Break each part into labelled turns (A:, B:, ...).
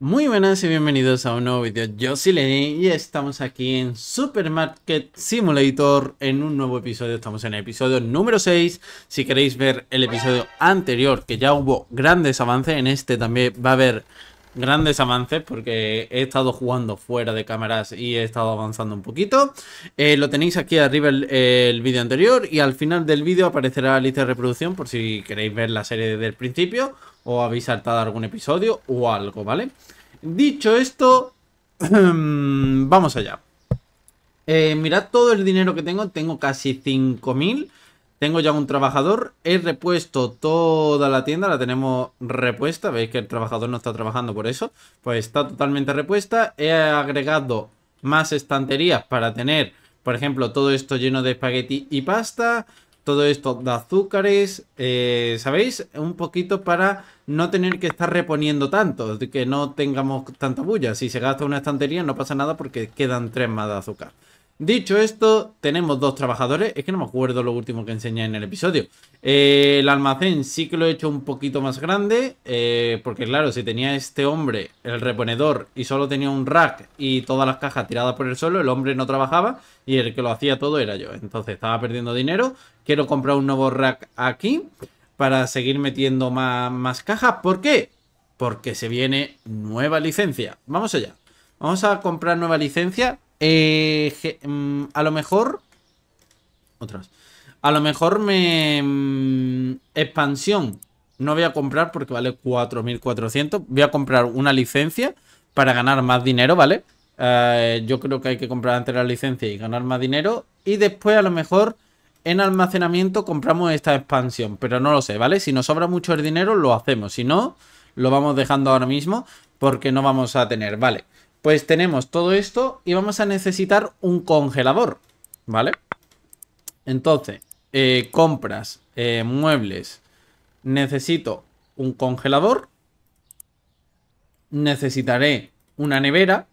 A: Muy buenas y bienvenidos a un nuevo vídeo, Yo soy Lenny y estamos aquí en Supermarket Simulator en un nuevo episodio. Estamos en el episodio número 6. Si queréis ver el episodio anterior, que ya hubo grandes avances, en este también va a haber grandes avances porque he estado jugando fuera de cámaras y he estado avanzando un poquito. Eh, lo tenéis aquí arriba el, el vídeo anterior y al final del vídeo aparecerá la lista de reproducción por si queréis ver la serie desde el principio o habéis saltado algún episodio o algo, ¿vale? Dicho esto, vamos allá. Eh, mirad todo el dinero que tengo, tengo casi 5.000. Tengo ya un trabajador, he repuesto toda la tienda, la tenemos repuesta, veis que el trabajador no está trabajando por eso, pues está totalmente repuesta. He agregado más estanterías para tener, por ejemplo, todo esto lleno de espagueti y pasta, todo esto de azúcares, eh, ¿sabéis? Un poquito para no tener que estar reponiendo tanto, que no tengamos tanta bulla. Si se gasta una estantería no pasa nada porque quedan tres más de azúcar. Dicho esto, tenemos dos trabajadores. Es que no me acuerdo lo último que enseñé en el episodio. Eh, el almacén sí que lo he hecho un poquito más grande. Eh, porque claro, si tenía este hombre, el reponedor, y solo tenía un rack y todas las cajas tiradas por el suelo, el hombre no trabajaba y el que lo hacía todo era yo. Entonces estaba perdiendo dinero. Quiero comprar un nuevo rack aquí para seguir metiendo más cajas. ¿Por qué? Porque se viene nueva licencia. Vamos allá. Vamos a comprar nueva licencia eh, mm, a lo mejor... Otras A lo mejor me... Mm, expansión. No voy a comprar porque vale 4.400. Voy a comprar una licencia para ganar más dinero, ¿vale? Eh, yo creo que hay que comprar antes la licencia y ganar más dinero. Y después a lo mejor en almacenamiento compramos esta expansión. Pero no lo sé, ¿vale? Si nos sobra mucho el dinero lo hacemos. Si no, lo vamos dejando ahora mismo porque no vamos a tener, ¿vale? vale pues tenemos todo esto y vamos a necesitar un congelador, ¿vale? Entonces, eh, compras, eh, muebles, necesito un congelador, necesitaré una nevera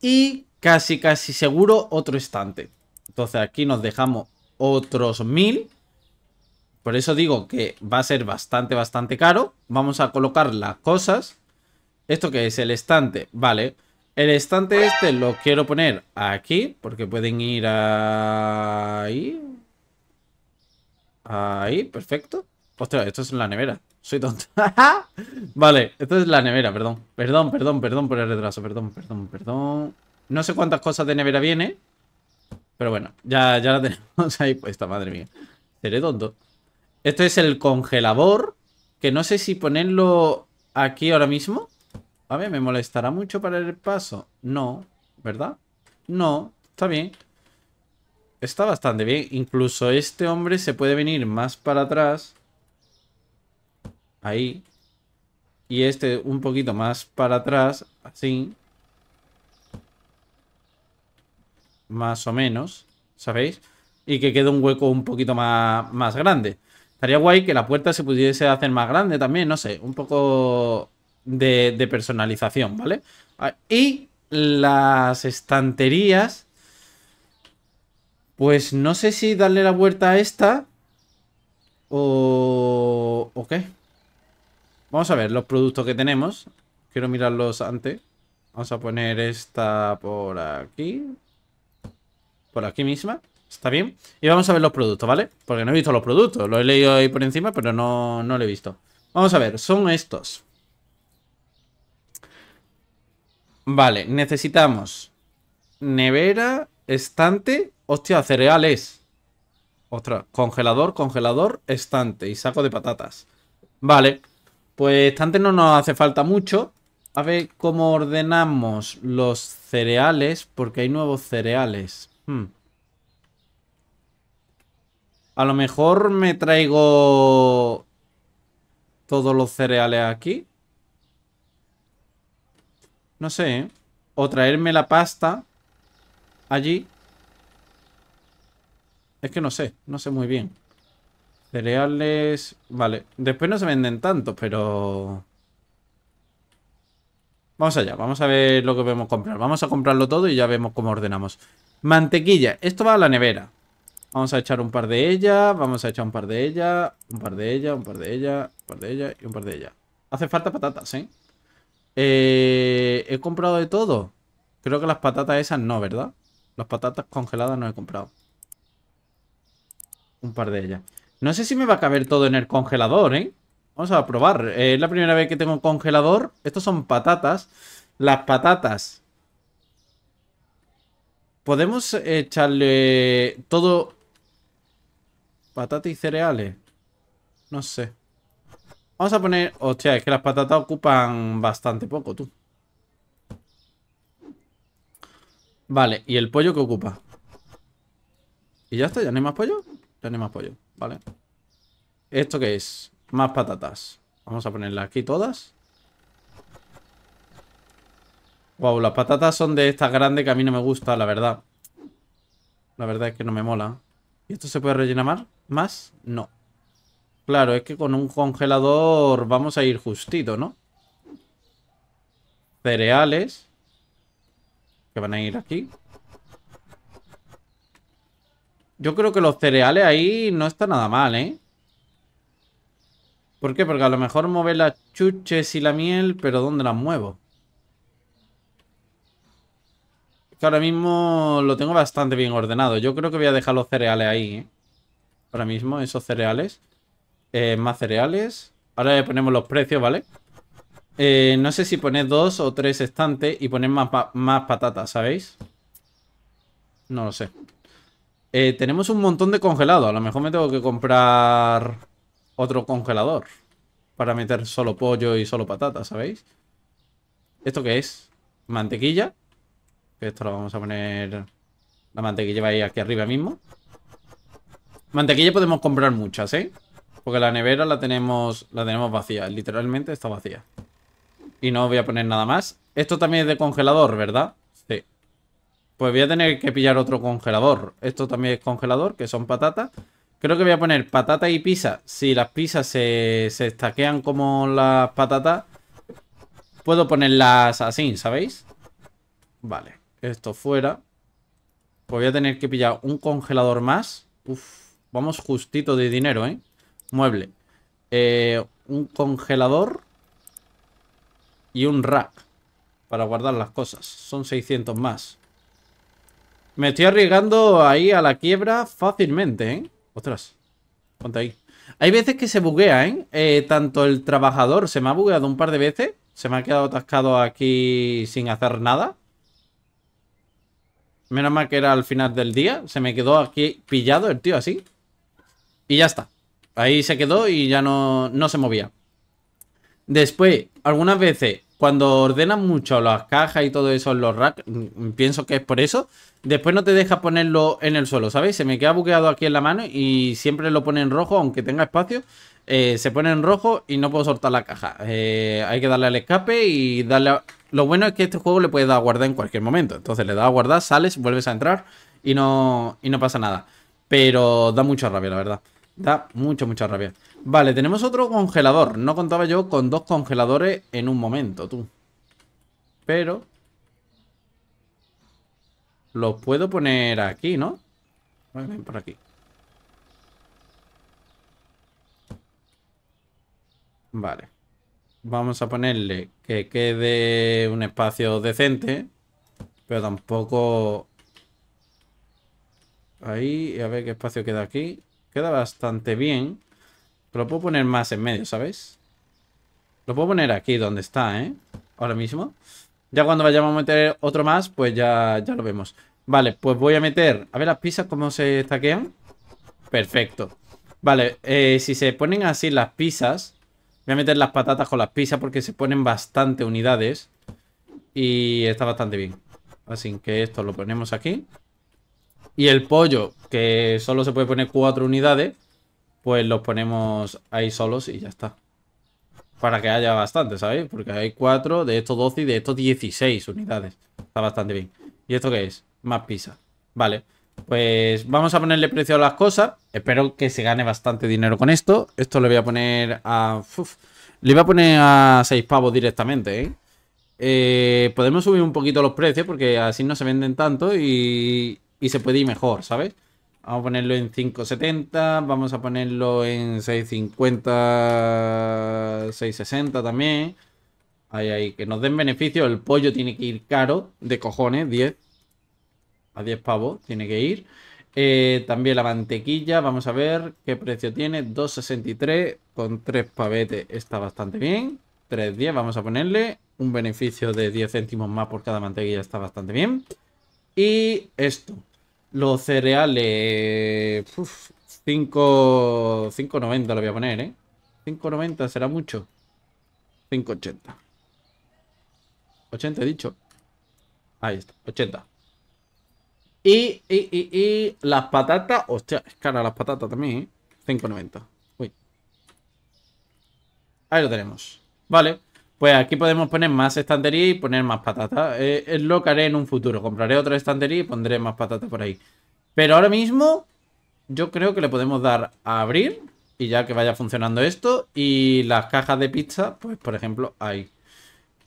A: y casi casi seguro otro estante. Entonces aquí nos dejamos otros mil. Por eso digo que va a ser bastante, bastante caro. Vamos a colocar las cosas. ¿Esto que es? El estante. Vale. El estante este lo quiero poner aquí, porque pueden ir ahí. Ahí, perfecto. Ostras, esto es la nevera. Soy tonto. vale, esto es la nevera, perdón. Perdón, perdón, perdón por el retraso. Perdón, perdón, perdón. No sé cuántas cosas de nevera viene. Pero bueno, ya, ya la tenemos ahí puesta, madre mía. Seré tonto. Esto es el congelador. Que no sé si ponerlo aquí ahora mismo. A ver, ¿me molestará mucho para el paso? No, ¿verdad? No, está bien. Está bastante bien. Incluso este hombre se puede venir más para atrás. Ahí. Y este un poquito más para atrás. Así. Más o menos. ¿Sabéis? Y que quede un hueco un poquito más, más grande. Estaría guay que la puerta se pudiese hacer más grande también. No sé, un poco de, personalización, ¿vale? Ah, y las estanterías, pues no sé si darle la vuelta a esta o... ¿O qué? Vamos a ver los productos que tenemos. Quiero mirarlos antes. Vamos a poner esta por aquí. Por aquí misma. ¿Está bien? Y vamos a ver los productos, ¿vale? Porque no he visto los productos. Lo he leído ahí por encima, pero no, no lo he visto. Vamos a ver, son estos. Vale, necesitamos nevera, estante, hostia, cereales. Otra, congelador, congelador, estante y saco de patatas. Vale, pues estante no nos hace falta mucho. A ver cómo ordenamos los cereales, porque hay nuevos cereales. Hmm. A lo mejor me traigo todos los cereales aquí. No sé, ¿eh? O traerme la pasta allí. Es que no sé, no sé muy bien. Cereales... Vale, después no se venden tanto, pero... Vamos allá, vamos a ver lo que podemos comprar. Vamos a comprarlo todo y ya vemos cómo ordenamos. Mantequilla, esto va a la nevera. Vamos a echar un par de ellas, vamos a echar un par de ellas, un par de ellas, un par de ellas, un par de ellas y un par de ellas. Hace falta patatas, ¿eh? Eh, he comprado de todo. Creo que las patatas esas no, ¿verdad? Las patatas congeladas no he comprado. Un par de ellas. No sé si me va a caber todo en el congelador, ¿eh? Vamos a probar. Eh, es la primera vez que tengo un congelador. Estos son patatas. Las patatas. Podemos echarle todo... Patata y cereales. No sé. Vamos a poner... Hostia, es que las patatas ocupan bastante poco, tú. Vale, ¿y el pollo qué ocupa? ¿Y ya está? ¿Ya no hay más pollo? Ya no hay más pollo, vale. ¿Esto qué es? Más patatas. Vamos a ponerlas aquí todas. Wow, las patatas son de estas grandes que a mí no me gusta, la verdad. La verdad es que no me mola. ¿Y esto se puede rellenar más? No. Claro, es que con un congelador vamos a ir justito, ¿no? Cereales. Que van a ir aquí. Yo creo que los cereales ahí no está nada mal, ¿eh? ¿Por qué? Porque a lo mejor mueve las chuches y la miel, pero ¿dónde las muevo? que ahora mismo lo tengo bastante bien ordenado. Yo creo que voy a dejar los cereales ahí, ¿eh? Ahora mismo, esos cereales. Eh, más cereales. Ahora le ponemos los precios, ¿vale? Eh, no sé si poner dos o tres estantes y poner más, más patatas, ¿sabéis? No lo sé. Eh, tenemos un montón de congelado. A lo mejor me tengo que comprar otro congelador. Para meter solo pollo y solo patatas, ¿sabéis? ¿Esto qué es? Mantequilla. Esto lo vamos a poner... La mantequilla va a ir aquí arriba mismo. Mantequilla podemos comprar muchas, ¿eh? Porque la nevera la tenemos, la tenemos vacía. Literalmente está vacía. Y no voy a poner nada más. Esto también es de congelador, ¿verdad? Sí. Pues voy a tener que pillar otro congelador. Esto también es congelador, que son patatas. Creo que voy a poner patata y pizza. Si las pizzas se, se estaquean como las patatas, puedo ponerlas así, ¿sabéis? Vale, esto fuera. Pues voy a tener que pillar un congelador más. Uf, vamos justito de dinero, ¿eh? Mueble. Eh, un congelador y un rack para guardar las cosas. Son 600 más. Me estoy arriesgando ahí a la quiebra fácilmente, ¿eh? Otras, Hay veces que se buguea, ¿eh? ¿eh? Tanto el trabajador se me ha bugueado un par de veces. Se me ha quedado atascado aquí sin hacer nada. Menos mal que era al final del día. Se me quedó aquí pillado el tío así. Y ya está. Ahí se quedó y ya no, se movía. Después, algunas veces, cuando ordenan mucho las cajas y todo eso en los racks, mm, mm, pienso que es por eso, después no te deja ponerlo en el suelo, ¿sabes? Se me queda buqueado aquí en la mano y siempre lo pone en rojo, aunque tenga espacio, eh, se pone en rojo y no puedo soltar la caja. Eh, hay que darle al escape y darle... A... Lo bueno es que este juego le puedes dar a guardar en cualquier momento. Entonces le das a guardar, sales, vuelves a entrar y no, y no pasa nada. Pero da mucha rabia, la verdad. Da mucha, mucha rabia. Vale, tenemos otro congelador. No contaba yo con dos congeladores en un momento, tú. Pero... Los puedo poner aquí, ¿no? por aquí. Vale. Vamos a ponerle que quede un espacio decente. Pero tampoco... Ahí, a ver qué espacio queda aquí. Queda bastante bien. lo puedo poner más en medio, sabes Lo puedo poner aquí donde está, ¿eh? Ahora mismo. Ya cuando vayamos a meter otro más, pues ya, ya lo vemos. Vale, pues voy a meter... A ver las pizzas, cómo se taquean. Perfecto. Vale, eh, si se ponen así las pizzas... Voy a meter las patatas con las pizzas porque se ponen bastante unidades. Y está bastante bien. Así que esto lo ponemos aquí. Y el pollo, que solo se puede poner cuatro unidades, pues los ponemos ahí solos y ya está. Para que haya bastante, ¿sabéis? Porque hay cuatro, de estos 12 y de estos 16 unidades. Está bastante bien. ¿Y esto qué es? Más pizza. Vale. Pues vamos a ponerle precio a las cosas. Espero que se gane bastante dinero con esto. Esto le voy a poner a... le voy a poner a 6 pavos directamente, ¿eh? ¿eh? Podemos subir un poquito los precios porque así no se venden tanto y, y se puede ir mejor, ¿sabes? Vamos a ponerlo en 570, vamos a ponerlo en 650, 660 también. Ahí, ahí, que nos den beneficio. El pollo tiene que ir caro, de cojones, 10 a 10 pavos tiene que ir. Eh, también la mantequilla, vamos a ver qué precio tiene. 2,63 con 3 pavetes está bastante bien. 3,10 vamos a ponerle. Un beneficio de 10 céntimos más por cada mantequilla está bastante bien. Y esto, los cereales... 5... 5.90 lo voy a poner, ¿eh? 5.90 será mucho. 5.80. 80 he dicho. Ahí está, 80. Y, y, y, y las patatas... Hostia, es cara las patatas también, ¿eh? 5.90. Uy. Ahí lo tenemos. Vale. Pues aquí podemos poner más estantería y poner más patatas. Eh, es lo que haré en un futuro. Compraré otra estantería y pondré más patatas por ahí. Pero ahora mismo yo creo que le podemos dar a abrir y ya que vaya funcionando esto. Y las cajas de pizza, pues por ejemplo, ahí.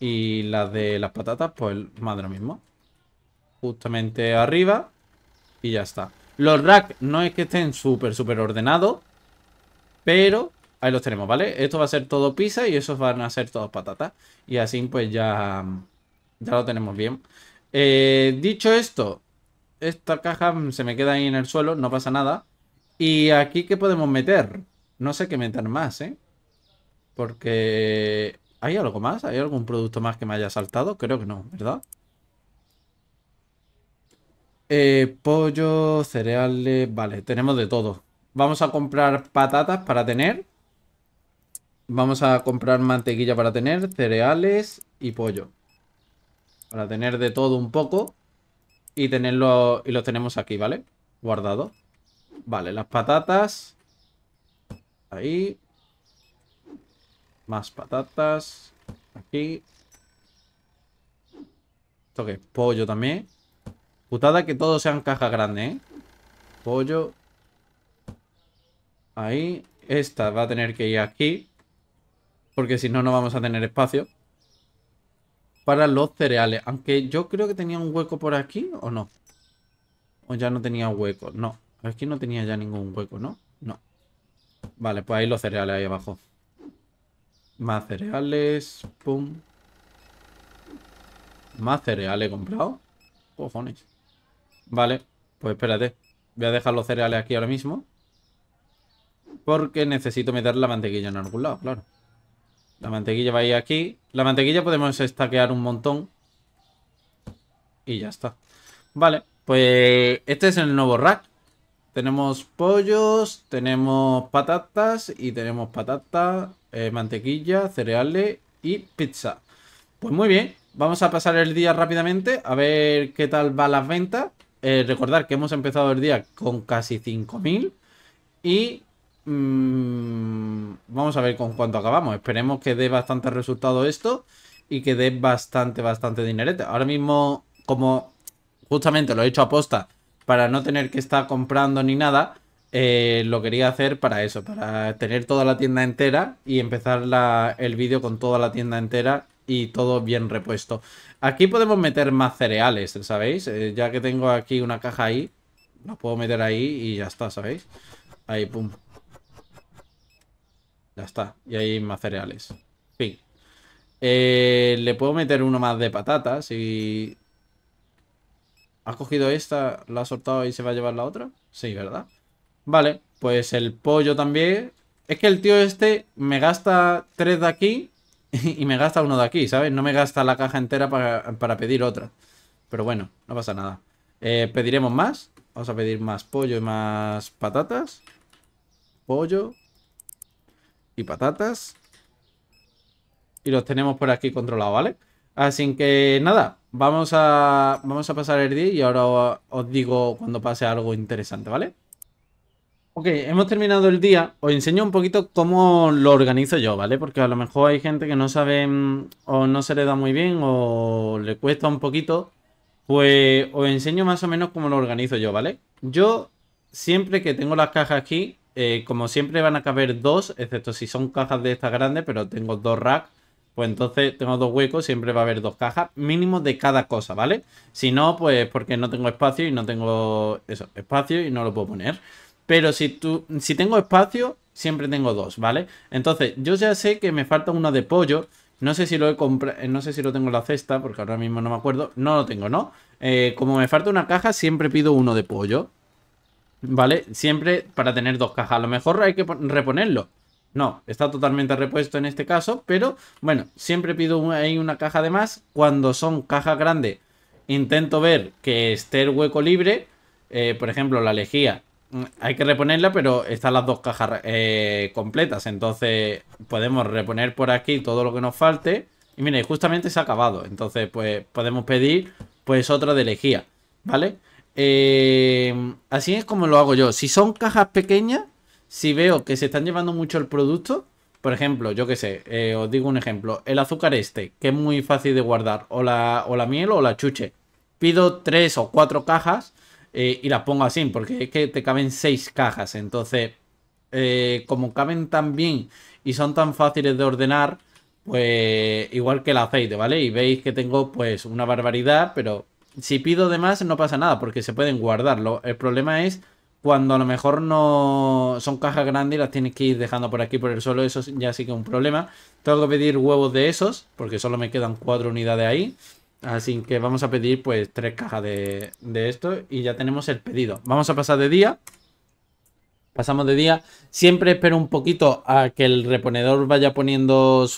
A: Y las de las patatas, pues más de lo mismo. Justamente arriba y ya está. Los racks no es que estén súper, súper ordenados, pero Ahí los tenemos, ¿vale? Esto va a ser todo pizza y esos van a ser todos patatas. Y así pues ya, ya lo tenemos bien. Eh, dicho esto, esta caja se me queda ahí en el suelo, no pasa nada. Y aquí, ¿qué podemos meter? No sé qué meter más, ¿eh? Porque... ¿Hay algo más? ¿Hay algún producto más que me haya saltado? Creo que no, ¿verdad? Eh, pollo, cereales... Vale, tenemos de todo. Vamos a comprar patatas para tener Vamos a comprar mantequilla para tener, cereales y pollo. Para tener de todo un poco. Y tenerlo. Y los tenemos aquí, ¿vale? Guardado. Vale, las patatas. Ahí. Más patatas. Aquí. Esto que pollo también. Putada que todos sean cajas grandes. ¿eh? Pollo. Ahí. Esta va a tener que ir aquí porque si no, no vamos a tener espacio para los cereales. Aunque yo creo que tenía un hueco por aquí, ¿o no? O ya no tenía hueco, no. Aquí no tenía ya ningún hueco, ¿no? No. Vale, pues ahí los cereales ahí abajo. Más cereales, pum. Más cereales comprado. Cojones. Vale, pues espérate. Voy a dejar los cereales aquí ahora mismo. Porque necesito meter la mantequilla en algún lado, claro. La mantequilla va a ir aquí. La mantequilla podemos estaquear un montón. Y ya está. Vale, pues este es el nuevo rack. Tenemos pollos, tenemos patatas y tenemos patata, eh, mantequilla, cereales y pizza. Pues muy bien, vamos a pasar el día rápidamente a ver qué tal va las ventas. Eh, recordar que hemos empezado el día con casi 5.000 y Mm, vamos a ver con cuánto acabamos. Esperemos que dé bastante resultado esto y que dé bastante, bastante dinerete. Ahora mismo, como justamente lo he hecho a posta para no tener que estar comprando ni nada, eh, lo quería hacer para eso, para tener toda la tienda entera y empezar el vídeo con toda la tienda entera y todo bien repuesto. Aquí podemos meter más cereales, ¿sabéis? Eh, ya que tengo aquí una caja ahí, la puedo meter ahí y ya está, ¿sabéis? Ahí, pum, ya está. Y hay más cereales. Fin. Eh, le puedo meter uno más de patatas y... ¿Ha cogido esta, la ha soltado y se va a llevar la otra? Sí, ¿verdad? Vale, pues el pollo también. Es que el tío este me gasta tres de aquí y me gasta uno de aquí, ¿sabes? No me gasta la caja entera para, pedir otra. Pero bueno, no pasa nada. Eh, pediremos más. Vamos a pedir más pollo y más patatas. Pollo patatas. Y los tenemos por aquí controlado ¿vale? Así que nada, vamos a, vamos a pasar el día y ahora os digo cuando pase algo interesante, ¿vale? Ok, hemos terminado el día. Os enseño un poquito cómo lo organizo yo, ¿vale? Porque a lo mejor hay gente que no sabe mm, o no se le da muy bien o le cuesta un poquito. Pues os enseño más o menos cómo lo organizo yo, ¿vale? Yo siempre que tengo las cajas aquí, eh, como siempre van a caber dos, excepto si son cajas de estas grandes, pero tengo dos racks. Pues entonces tengo dos huecos, siempre va a haber dos cajas mínimo de cada cosa, ¿vale? Si no, pues porque no tengo espacio y no tengo eso, espacio y no lo puedo poner. Pero si, tú, si tengo espacio, siempre tengo dos, ¿vale? Entonces, yo ya sé que me falta uno de pollo. No sé si lo he comprado, eh, no sé si lo tengo en la cesta, porque ahora mismo no me acuerdo. No lo tengo, ¿no? Eh, como me falta una caja, siempre pido uno de pollo. ¿Vale? Siempre para tener dos cajas. A lo mejor hay que reponerlo. No, está totalmente repuesto en este caso, pero bueno, siempre pido ahí una caja de más. Cuando son cajas grandes, intento ver que esté el hueco libre. Eh, por ejemplo, la lejía mm, hay que reponerla, pero están las dos cajas eh, completas. Entonces podemos reponer por aquí todo lo que nos falte. Y mira, justamente se ha acabado. Entonces, pues podemos pedir pues otra de lejía, ¿vale? Eh, así es como lo hago yo. Si son cajas pequeñas, si veo que se están llevando mucho el producto, por ejemplo, yo que sé, eh, os digo un ejemplo, el azúcar este, que es muy fácil de guardar, o la, o la miel o la chuche. Pido tres o cuatro cajas eh, y las pongo así, porque es que te caben seis cajas. Entonces, como caben tan bien y son tan fáciles de ordenar, pues igual que el aceite, ¿vale? Y veis que tengo pues una barbaridad, pero si pido de más no pasa nada porque se pueden guardarlo. El problema es cuando a lo mejor no son cajas grandes y las tienes que ir dejando por aquí por el suelo, eso ya sí que es un problema. Tengo que pedir huevos de esos porque solo me quedan cuatro unidades ahí. Así que vamos a pedir pues tres cajas de, de esto y ya tenemos el pedido. Vamos a pasar de día pasamos de día. Siempre espero un poquito a que el reponedor vaya poniendo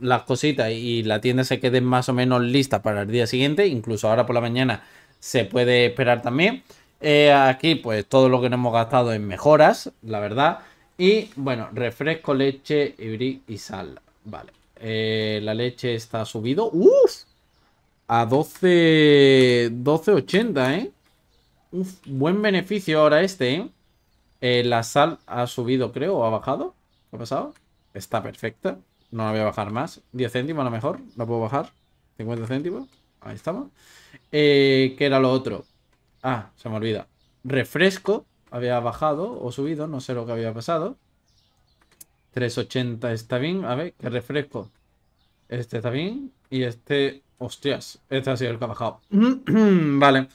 A: las cositas y la tienda se quede más o menos lista para el día siguiente. Incluso ahora por la mañana se puede esperar también. Eh, aquí pues todo lo que nos hemos gastado en mejoras, la verdad. Y bueno, refresco, leche, ibrí y sal. Vale. Eh, la leche está subido. ¡Uf! A 12... 12.80, ¿eh? Un buen beneficio ahora este, ¿eh? Eh, la sal ha subido, creo, o ha bajado. ¿Qué ha pasado? Está perfecta. No la voy a bajar más. 10 céntimos a lo mejor. La puedo bajar. 50 céntimos. Ahí estamos. Eh, ¿Qué era lo otro? Ah, se me olvida. Refresco. Había bajado o subido. No sé lo que había pasado. 380 está bien. A ver, ¿qué refresco? Este está bien. Y este... Hostias, este ha sido el que ha bajado. vale.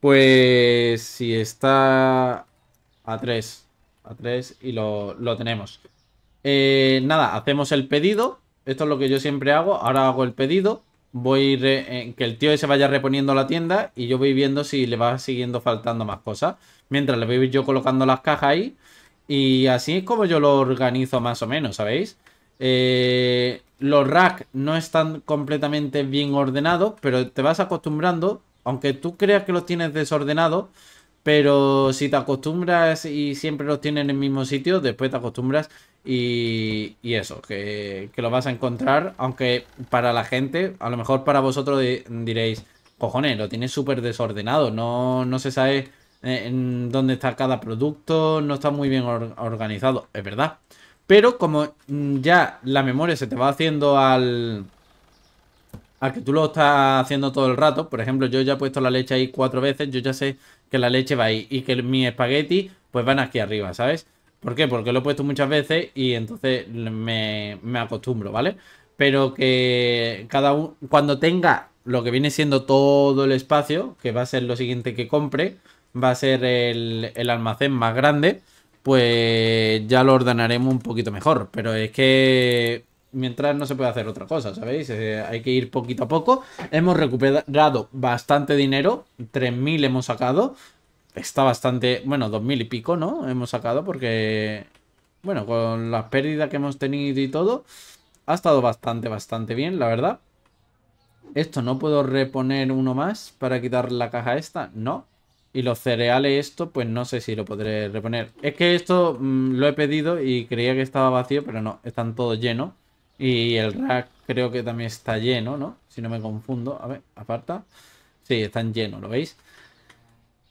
A: Pues si está a 3. A 3 y lo, lo tenemos. Eh, nada, hacemos el pedido. Esto es lo que yo siempre hago. Ahora hago el pedido. Voy a ir eh, que el tío se vaya reponiendo la tienda y yo voy viendo si le va siguiendo faltando más cosas. Mientras le voy yo colocando las cajas ahí. Y así es como yo lo organizo más o menos, ¿sabéis? Eh, los racks no están completamente bien ordenados, pero te vas acostumbrando. Aunque tú creas que los tienes desordenados, pero si te acostumbras y siempre los tienes en el mismo sitio, después te acostumbras y, eso, que, lo vas a encontrar. Aunque para la gente, a lo mejor para vosotros diréis, cojones, lo tienes súper desordenado, no, se sabe eh, en dónde está cada producto, no está muy bien organizado, es verdad. Pero como mm, ya la memoria se te va haciendo al... A que tú lo estás haciendo todo el rato, por ejemplo, yo ya he puesto la leche ahí cuatro veces, yo ya sé que la leche va ahí y que mi espagueti pues van aquí arriba, ¿sabes? ¿Por qué? Porque lo he puesto muchas veces y entonces me, acostumbro, ¿vale? Pero que cada uno, cuando tenga lo que viene siendo todo el espacio, que va a ser lo siguiente que compre, va a ser el, el almacén más grande, pues ya lo ordenaremos un poquito mejor. Pero es que mientras no se puede hacer otra cosa, ¿sabéis? Eh, hay que ir poquito a poco. Hemos recuperado bastante dinero, 3.000 hemos sacado. Está bastante, bueno, 2.000 y pico, ¿no? Hemos sacado porque, bueno, con las pérdidas que hemos tenido y todo, ha estado bastante, bastante bien, la verdad. Esto, ¿no puedo reponer uno más para quitar la caja esta? No. Y los cereales esto, pues no sé si lo podré reponer. Es que esto mm, lo he pedido y creía que estaba vacío, pero no, están todos llenos. Y el rack creo que también está lleno, ¿no? Si no me confundo. A ver, aparta. Sí, están llenos, ¿lo veis?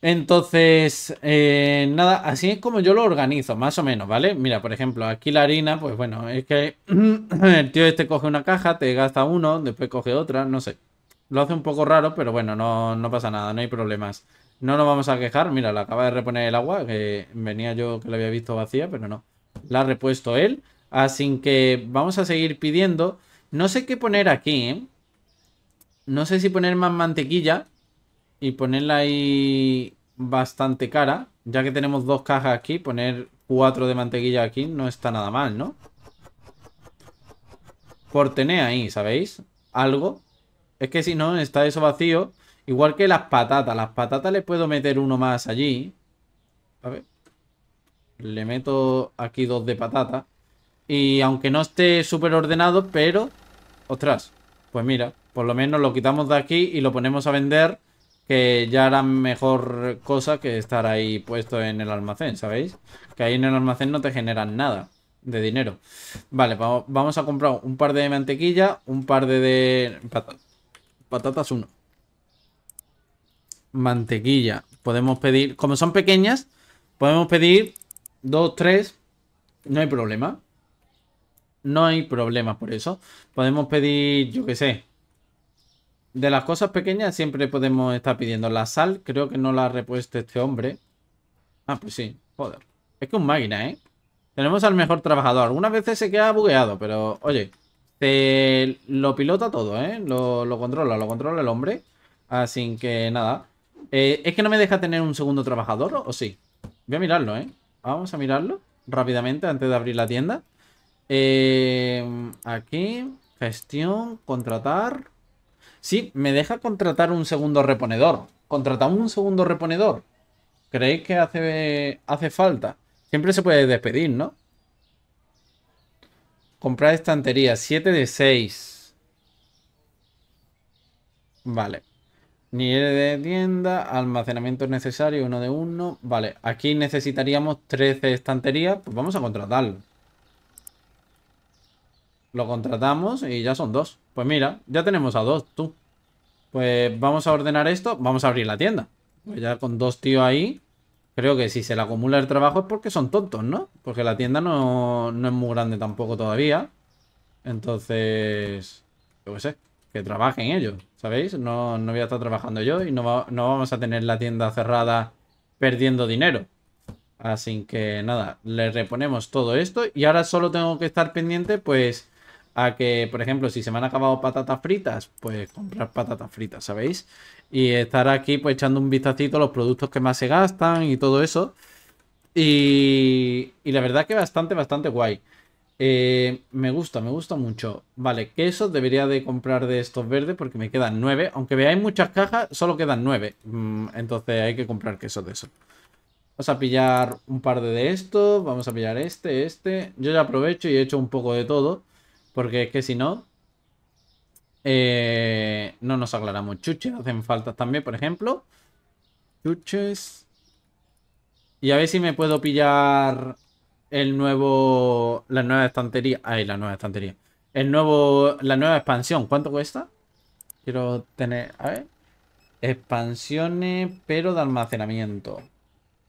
A: Entonces, eh, nada, así es como yo lo organizo, más o menos, ¿vale? Mira, por ejemplo, aquí la harina, pues bueno, es que el tío este coge una caja, te gasta uno, después coge otra, no sé. Lo hace un poco raro, pero bueno, no, no pasa nada, no hay problemas. No nos vamos a quejar, mira, le acaba de reponer el agua, que venía yo que la había visto vacía, pero no. La ha repuesto él. Así ah, que vamos a seguir pidiendo. No sé qué poner aquí, ¿eh? No sé si poner más mantequilla y ponerla ahí bastante cara. Ya que tenemos dos cajas aquí, poner cuatro de mantequilla aquí no está nada mal, ¿no? Por tener ahí, ¿sabéis? Algo. Es que si no, está eso vacío. Igual que las patatas. Las patatas le puedo meter uno más allí. A ver. Le meto aquí dos de patata. Y aunque no esté súper ordenado, pero... Ostras, pues mira, por lo menos lo quitamos de aquí y lo ponemos a vender. Que ya harán mejor cosa que estar ahí puesto en el almacén, ¿sabéis? Que ahí en el almacén no te generan nada de dinero. Vale, vamos a comprar un par de mantequilla, un par de... de... patatas uno. Mantequilla. Podemos pedir... Como son pequeñas, podemos pedir dos, tres... No hay problema. No hay problema por eso. Podemos pedir, yo qué sé. De las cosas pequeñas siempre podemos estar pidiendo. La sal creo que no la ha repuesto este hombre. Ah, pues sí. Joder. Es que un máquina, ¿eh? Tenemos al mejor trabajador. Algunas veces se queda bugueado, pero oye. lo pilota todo, ¿eh? Lo, lo controla, lo controla el hombre. Así que nada. Eh, ¿Es que no me deja tener un segundo trabajador o sí? Voy a mirarlo, ¿eh? Vamos a mirarlo rápidamente antes de abrir la tienda. Em, aquí, gestión, contratar. Sí, me deja contratar un segundo reponedor. Contratamos un segundo reponedor. ¿Creéis que hace, hace falta? Siempre se puede despedir, ¿no? Comprar estantería, 7 de 6. Vale. Nivel de tienda, almacenamiento necesario, uno de uno. Vale, aquí necesitaríamos 13 estanterías. Pues vamos a contratarlo. Lo contratamos y ya son dos. Pues mira, ya tenemos a dos, tú. Pues vamos a ordenar esto, vamos a abrir la tienda. Pues ya con dos tíos ahí, creo que si se le acumula el trabajo es porque son tontos, ¿no? Porque la tienda no, es muy grande tampoco todavía. Entonces, yo qué sé, que trabajen ellos, ¿sabéis? No, no voy a estar trabajando yo y no, no vamos a tener la tienda cerrada perdiendo dinero. Así que nada, le reponemos todo esto y ahora solo tengo que estar pendiente pues a que, por ejemplo, si se me han acabado patatas fritas, pues comprar patatas fritas, ¿sabéis? Y estar aquí pues echando un vistacito a los productos que más se gastan y todo eso. Y, y la verdad que bastante, bastante guay. Eh, me gusta, me gusta mucho. Vale, quesos debería de comprar de estos verdes porque me quedan nueve. Aunque veáis muchas cajas, solo quedan nueve. Mm, entonces hay que comprar queso de eso. Vamos a pillar un par de, de estos. Vamos a pillar este, este. Yo ya aprovecho y he hecho un poco de todo. Porque es que si no, eh, no nos aclaramos. Chuches hacen falta también, por ejemplo. Chuches. Y a ver si me puedo pillar el nuevo. La nueva estantería. ahí la nueva estantería. El nuevo. La nueva expansión. ¿Cuánto cuesta? Quiero tener. A ver. Expansiones, pero de almacenamiento.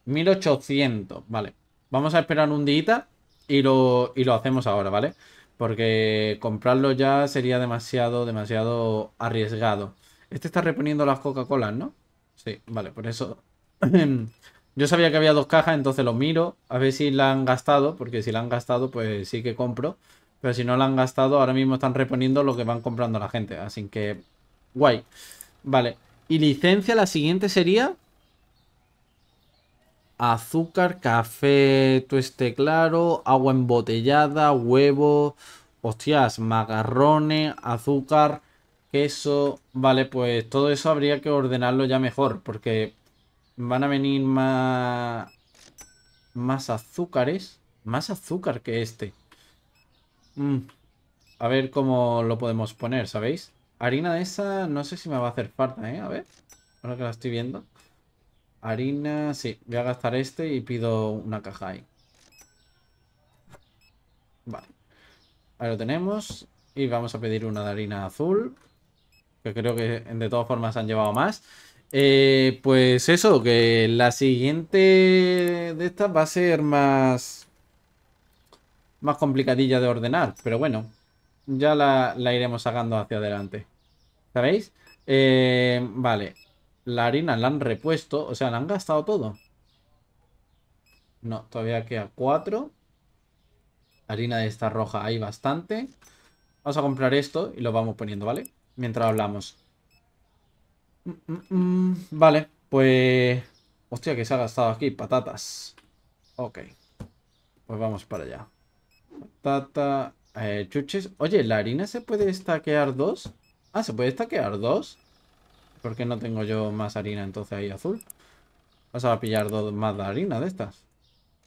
A: 1800. Vale. Vamos a esperar un día y lo, y lo hacemos ahora, ¿vale? vale porque comprarlo ya sería demasiado, demasiado arriesgado. Este está reponiendo las coca cola ¿no? Sí, vale, por eso... Yo sabía que había dos cajas, entonces lo miro, a ver si la han gastado, porque si la han gastado, pues sí que compro. Pero si no la han gastado, ahora mismo están reponiendo lo que van comprando la gente. Así que, guay. Vale. Y licencia, la siguiente sería azúcar, café tueste claro, agua embotellada, huevo, hostias, macarrones, azúcar, queso. Vale, pues todo eso habría que ordenarlo ya mejor, porque van a venir más, más azúcares. Más azúcar que este. Mm. A ver cómo lo podemos poner, ¿sabéis? Harina de esa no sé si me va a hacer falta, ¿eh? A ver, ahora que la estoy viendo. Harina, sí. Voy a gastar este y pido una caja ahí. Vale. Ahí lo tenemos. Y vamos a pedir una de harina azul. Que creo que de todas formas han llevado más. Eh, pues eso, que la siguiente de estas va a ser más... Más complicadilla de ordenar. Pero bueno, ya la, iremos sacando hacia adelante. ¿Sabéis? Eh, vale. La harina la han repuesto. O sea, la han gastado todo. No, todavía queda cuatro. Harina de esta roja hay bastante. Vamos a comprar esto y lo vamos poniendo, ¿vale? Mientras hablamos. Mm, mm, mm. vale, pues... Hostia, que se ha gastado aquí. Patatas. Ok. Pues vamos para allá. Patata... Eh, chuches. Oye, ¿la harina se puede estaquear dos? Ah, ¿se puede estaquear dos? Porque no tengo yo más harina entonces ahí azul? Vas a pillar dos más de harina de estas.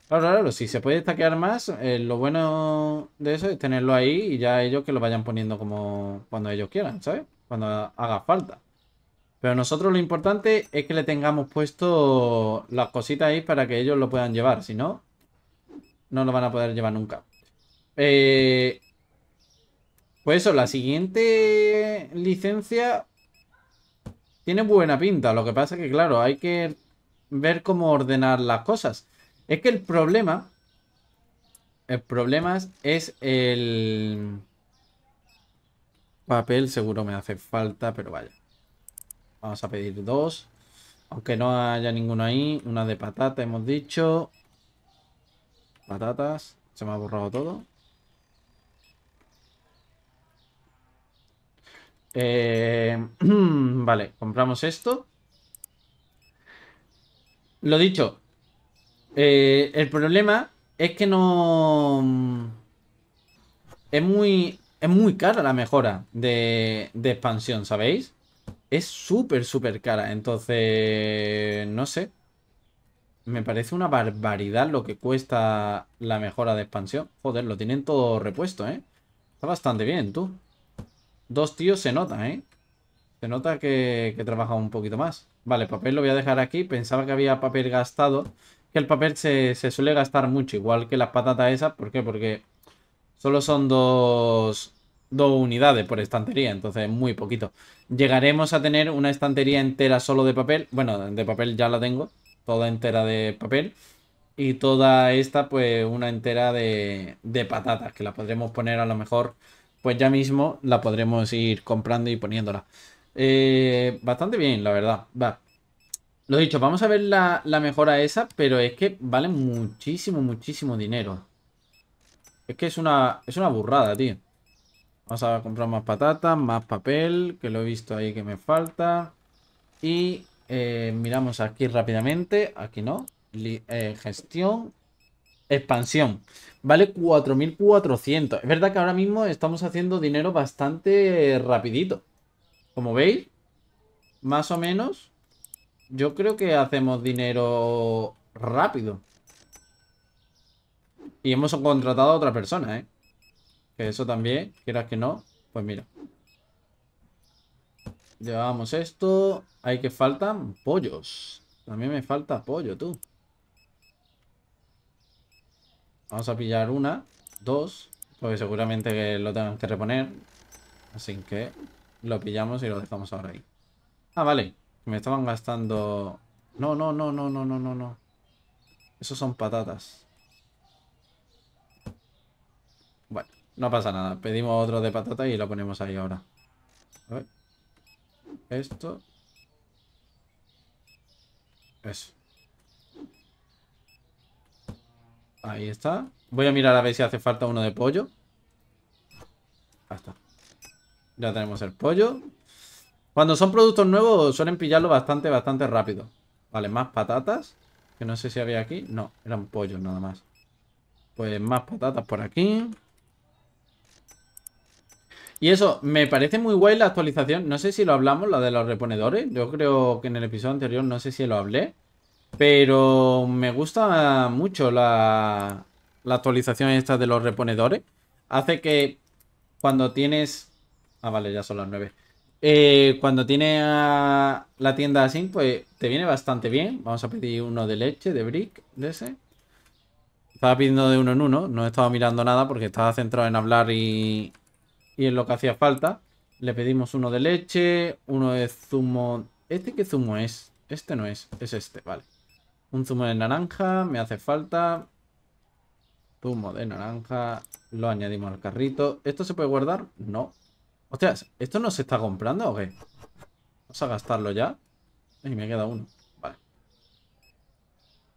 A: Claro, claro, si se puede destaquear más, eh, lo bueno de eso es tenerlo ahí y ya ellos que lo vayan poniendo como cuando ellos quieran, ¿sabes? Cuando haga falta. Pero nosotros lo importante es que le tengamos puesto las cositas ahí para que ellos lo puedan llevar, si no, no lo van a poder llevar nunca. Eh, pues eso, la siguiente licencia tiene buena pinta, lo que pasa es que, claro, hay que ver cómo ordenar las cosas. Es que el problema... El problema es el... Papel seguro me hace falta, pero vaya. Vamos a pedir dos. Aunque no haya ninguno ahí. Una de patata, hemos dicho. Patatas. Se me ha borrado todo. Eh, vale, compramos esto. Lo dicho. Eh, el problema es que no... Es muy... Es muy cara la mejora de, de expansión, ¿sabéis? Es súper, súper cara. Entonces... No sé. Me parece una barbaridad lo que cuesta la mejora de expansión. Joder, lo tienen todo repuesto, ¿eh? Está bastante bien, tú dos tíos se nota, ¿eh? Se nota que, que trabaja un poquito más. Vale, papel lo voy a dejar aquí. Pensaba que había papel gastado. Que el papel se, se suele gastar mucho, igual que las patatas esas. ¿Por qué? Porque solo son dos, dos unidades por estantería, entonces muy poquito. Llegaremos a tener una estantería entera solo de papel. Bueno, de papel ya la tengo, toda entera de papel. Y toda esta, pues una entera de, de patatas, que la podremos poner a lo mejor pues ya mismo la podremos ir comprando y poniéndola. Eh, bastante bien, la verdad. Va. Lo dicho, vamos a ver la, mejora esa, pero es que vale muchísimo, muchísimo dinero. Es que es una, es una burrada, tío. Vamos a comprar más patatas, más papel, que lo he visto ahí que me falta. Y eh, miramos aquí rápidamente. Aquí no. Eh, gestión. Expansión vale 4.400. Es verdad que ahora mismo estamos haciendo dinero bastante rapidito. Como veis, más o menos, yo creo que hacemos dinero rápido. Y hemos contratado a otra persona, ¿eh? Que eso también, quieras que no, pues mira. Llevamos esto. Hay que faltan pollos. También me falta pollo, tú. Vamos a pillar una, dos, porque seguramente que lo tengan que reponer. Así que lo pillamos y lo dejamos ahora ahí. Ah, vale. Me estaban gastando... No, no, no, no, no, no, no, no. Esos son patatas. Bueno, no pasa nada. Pedimos otro de patata y lo ponemos ahí ahora. A ver. Esto. Eso. Ahí está. Voy a mirar a ver si hace falta uno de pollo. Ahí está. Ya tenemos el pollo. Cuando son productos nuevos suelen pillarlo bastante, bastante rápido. Vale, más patatas. Que no sé si había aquí. No, eran pollos nada más. Pues más patatas por aquí. Y eso, me parece muy guay la actualización. No sé si lo hablamos, la de los reponedores. Yo creo que en el episodio anterior no sé si lo hablé. Pero me gusta mucho la, actualización esta de los reponedores. Hace que cuando tienes... Ah, vale, ya son las nueve. Eh, cuando tiene la tienda así, pues te viene bastante bien. Vamos a pedir uno de leche, de brick, de ese. Estaba pidiendo de uno en uno, no estaba mirando nada porque estaba centrado en hablar y, y en lo que hacía falta. Le pedimos uno de leche, uno de zumo... ¿Este qué zumo es? Este no es, es este, vale. Un zumo de naranja, me hace falta. Zumo de naranja, lo añadimos al carrito. ¿Esto se puede guardar? No. Ostras. ¿esto no se está comprando o qué? Vamos a gastarlo ya. Y me queda uno. Vale.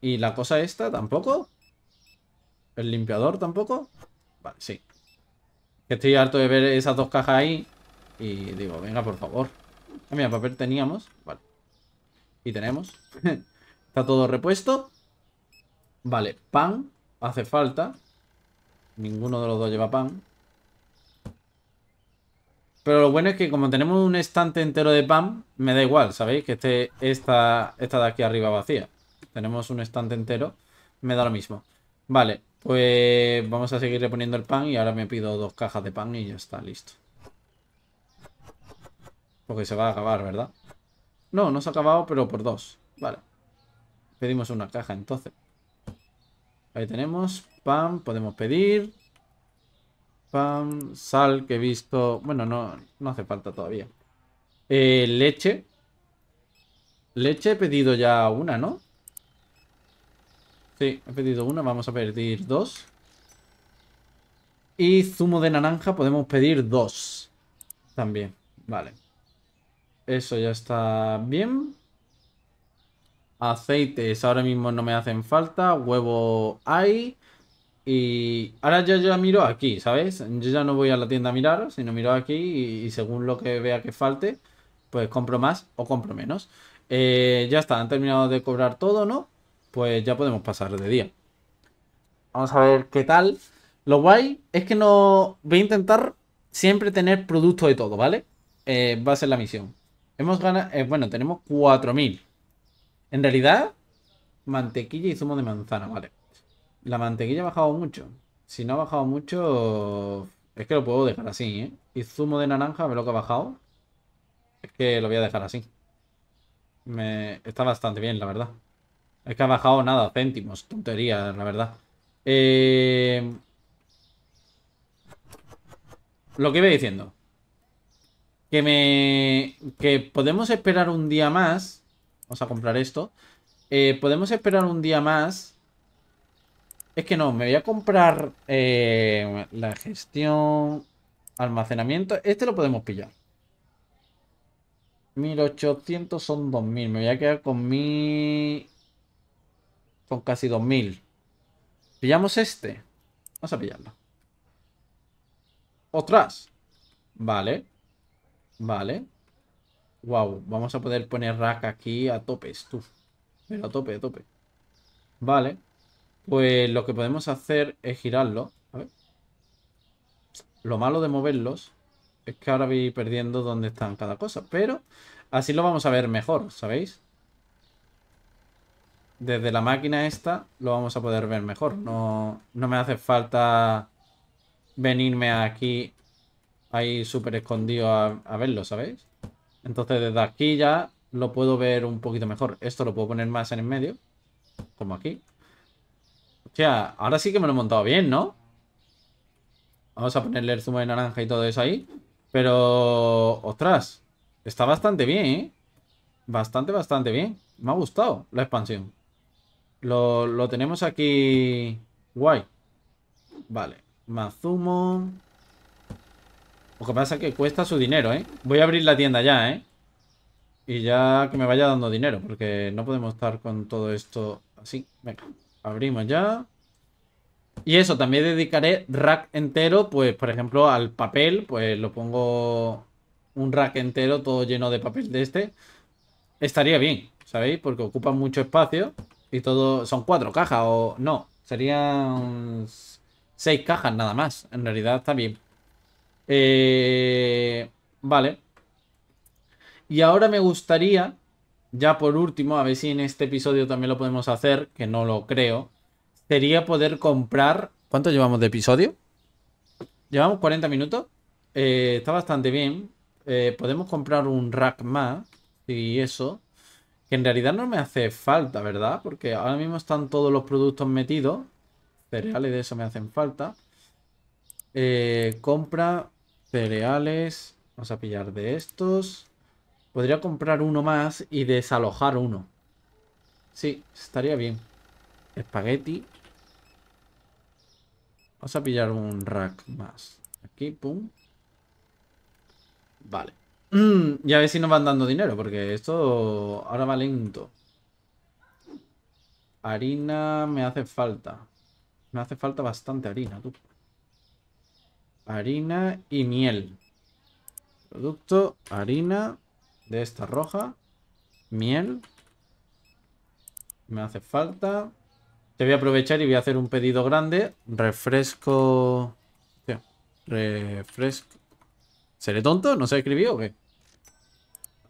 A: ¿Y la cosa esta tampoco? ¿El limpiador tampoco? Vale, sí. Estoy harto de ver esas dos cajas ahí. Y digo, venga, por favor. Ah, mira, papel teníamos. Vale. Y tenemos. todo repuesto. Vale, pan. Hace falta. Ninguno de los dos lleva pan. Pero lo bueno es que como tenemos un estante entero de pan, me da igual, ¿sabéis? Que esté esta de aquí arriba vacía. Tenemos un estante entero, me da lo mismo. Vale, pues vamos a seguir reponiendo el pan y ahora me pido dos cajas de pan y ya está, listo. Porque se va a acabar, ¿verdad? No, no se ha acabado, pero por dos. Vale. Pedimos una caja entonces. Ahí tenemos. Pam, podemos pedir. Pam, sal que he visto. Bueno, no, no hace falta todavía. Eh, leche. Leche he pedido ya una, ¿no? Sí, he pedido una. Vamos a pedir dos. Y zumo de naranja podemos pedir dos. También, vale. Eso ya está bien. Aceites ahora mismo no me hacen falta. Huevo hay. Y ahora yo ya miro aquí, ¿sabes? Yo ya no voy a la tienda a mirar, sino miro aquí y, según lo que vea que falte, pues compro más o compro menos. Eh, ya está, han terminado de cobrar todo, ¿no? Pues ya podemos pasar de día. Vamos a ver qué tal. Lo guay es que no voy a intentar siempre tener producto de todo, ¿vale? Eh, va a ser la misión. Hemos ganado, eh, bueno, tenemos 4.000. En realidad, mantequilla y zumo de manzana, vale. La mantequilla ha bajado mucho. Si no ha bajado mucho, es que lo puedo dejar así, ¿eh? Y zumo de naranja, ve lo que ha bajado. Es que lo voy a dejar así. Me... Está bastante bien, la verdad. Es que ha bajado nada, céntimos. Tontería, la verdad. Eh... Lo que iba diciendo. Que me. Que podemos esperar un día más Vamos a comprar esto. Eh, podemos esperar un día más. Es que no, me voy a comprar eh, la gestión, almacenamiento. Este lo podemos pillar. 1800 son 2000. Me voy a quedar con mi... Con casi 2000. Pillamos este. Vamos a pillarlo. Otras. Vale. Vale. Wow, vamos a poder poner rack aquí a tope, tú. Pero a tope, a tope. Vale. Pues lo que podemos hacer es girarlo. A ver. Lo malo de moverlos es que ahora voy perdiendo dónde están cada cosa. Pero así lo vamos a ver mejor, ¿sabéis? Desde la máquina esta lo vamos a poder ver mejor. No, me hace falta venirme aquí ahí súper escondido a, a verlo, ¿sabéis? Entonces desde aquí ya lo puedo ver un poquito mejor. Esto lo puedo poner más en el medio, como aquí. O sea, ahora sí que me lo he montado bien, ¿no? Vamos a ponerle el zumo de naranja y todo eso ahí. Pero, ostras, está bastante bien, ¿eh? Bastante, bastante bien. Me ha gustado la expansión. Lo, lo tenemos aquí guay. Vale, más zumo. Lo que pasa es que cuesta su dinero, ¿eh? Voy a abrir la tienda ya, ¿eh? Y ya que me vaya dando dinero, porque no podemos estar con todo esto así. Venga, abrimos ya. Y eso, también dedicaré rack entero, pues, por ejemplo, al papel, pues lo pongo un rack entero todo lleno de papel de este. Estaría bien, ¿sabéis? Porque ocupa mucho espacio y todo... Son cuatro cajas o... No, serían seis cajas nada más. En realidad está bien. Eh, vale. Y ahora me gustaría, ya por último, a ver si en este episodio también lo podemos hacer, que no lo creo, sería poder comprar... ¿Cuánto llevamos de episodio? Llevamos 40 minutos. Eh, está bastante bien. Eh, podemos comprar un rack más y eso. Que en realidad no me hace falta, ¿verdad? Porque ahora mismo están todos los productos metidos. Cereales de eso me hacen falta. compra Cereales. Vamos a pillar de estos. Podría comprar uno más y desalojar uno. Sí, estaría bien. Espagueti. Vamos a pillar un rack más. Aquí, pum. Vale. Ya mm, y a ver si nos van dando dinero, porque esto ahora va lento. Harina me hace falta. Me hace falta bastante harina, tú harina y miel. Producto, harina de esta roja, miel. Me hace falta. Te voy a aprovechar y voy a hacer un pedido grande. Refresco... Refresco... ¿Seré tonto? ¿No se escribió o qué?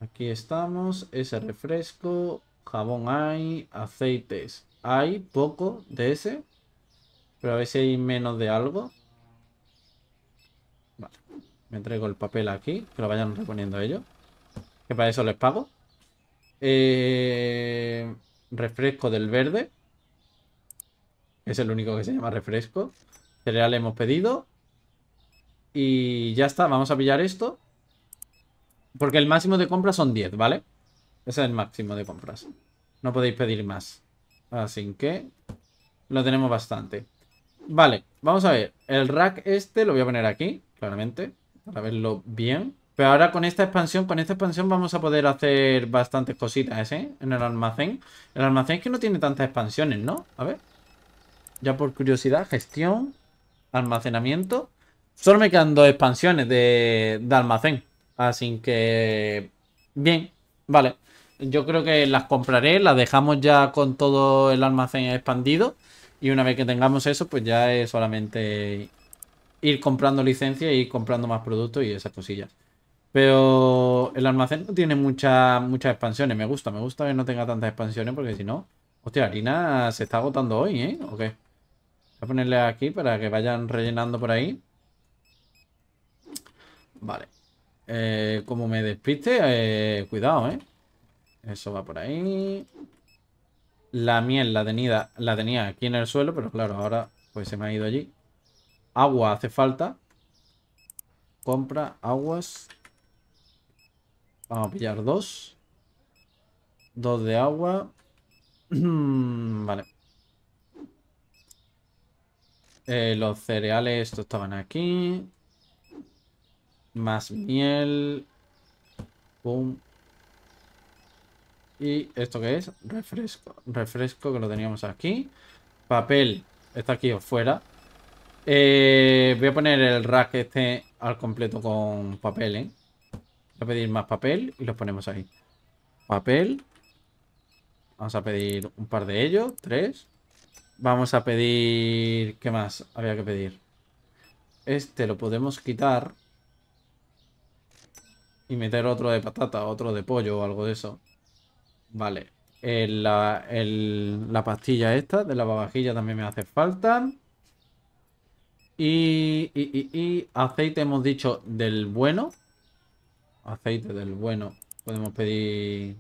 A: Aquí estamos. Ese refresco. Jabón hay. Aceites hay. Poco de ese. Pero a ver si hay menos de algo. Me entrego el papel aquí, que lo vayan reponiendo ellos. Que para eso les pago. Eh, refresco del verde. Es el único que se llama refresco. Cereal hemos pedido. Y ya está, vamos a pillar esto. Porque el máximo de compras son 10, ¿vale? Ese es el máximo de compras. No podéis pedir más. Así que lo tenemos bastante. Vale, vamos a ver. El rack este lo voy a poner aquí, claramente para verlo bien. Pero ahora con esta expansión, con esta expansión vamos a poder hacer bastantes cositas, ¿eh? En el almacén. El almacén es que no tiene tantas expansiones, ¿no? A ver. Ya por curiosidad, gestión, almacenamiento. Solo me quedan dos expansiones de, de almacén. Así que... Bien, vale. Yo creo que las compraré, las dejamos ya con todo el almacén expandido. Y una vez que tengamos eso, pues ya es solamente ir comprando licencias, ir comprando más productos y esas cosillas. Pero el almacén no tiene muchas muchas expansiones. Me gusta, me gusta que no tenga tantas expansiones porque si no... Hostia, harina se está agotando hoy, ¿eh? ¿O qué? Voy a ponerle aquí para que vayan rellenando por ahí. Vale. Eh, como me despiste, eh, cuidado, ¿eh? Eso va por ahí. La miel la tenía, la tenía aquí en el suelo, pero claro, ahora pues se me ha ido allí. Agua hace falta. Compra aguas. Vamos a pillar dos. Dos de agua. vale. Eh, los cereales, estos estaban aquí. Más miel. Pum. ¿Y esto qué es? Refresco. Refresco que lo teníamos aquí. Papel. Está aquí afuera. Eh, voy a poner el rack este al completo con papel, ¿eh? Voy a pedir más papel y los ponemos ahí. Papel. Vamos a pedir un par de ellos, tres. Vamos a pedir... ¿Qué más había que pedir? Este lo podemos quitar. Y meter otro de patata, otro de pollo o algo de eso. Vale. la, la pastilla esta de la babajilla también me hace falta. Y, aceite hemos dicho del bueno. Aceite del bueno. Podemos pedir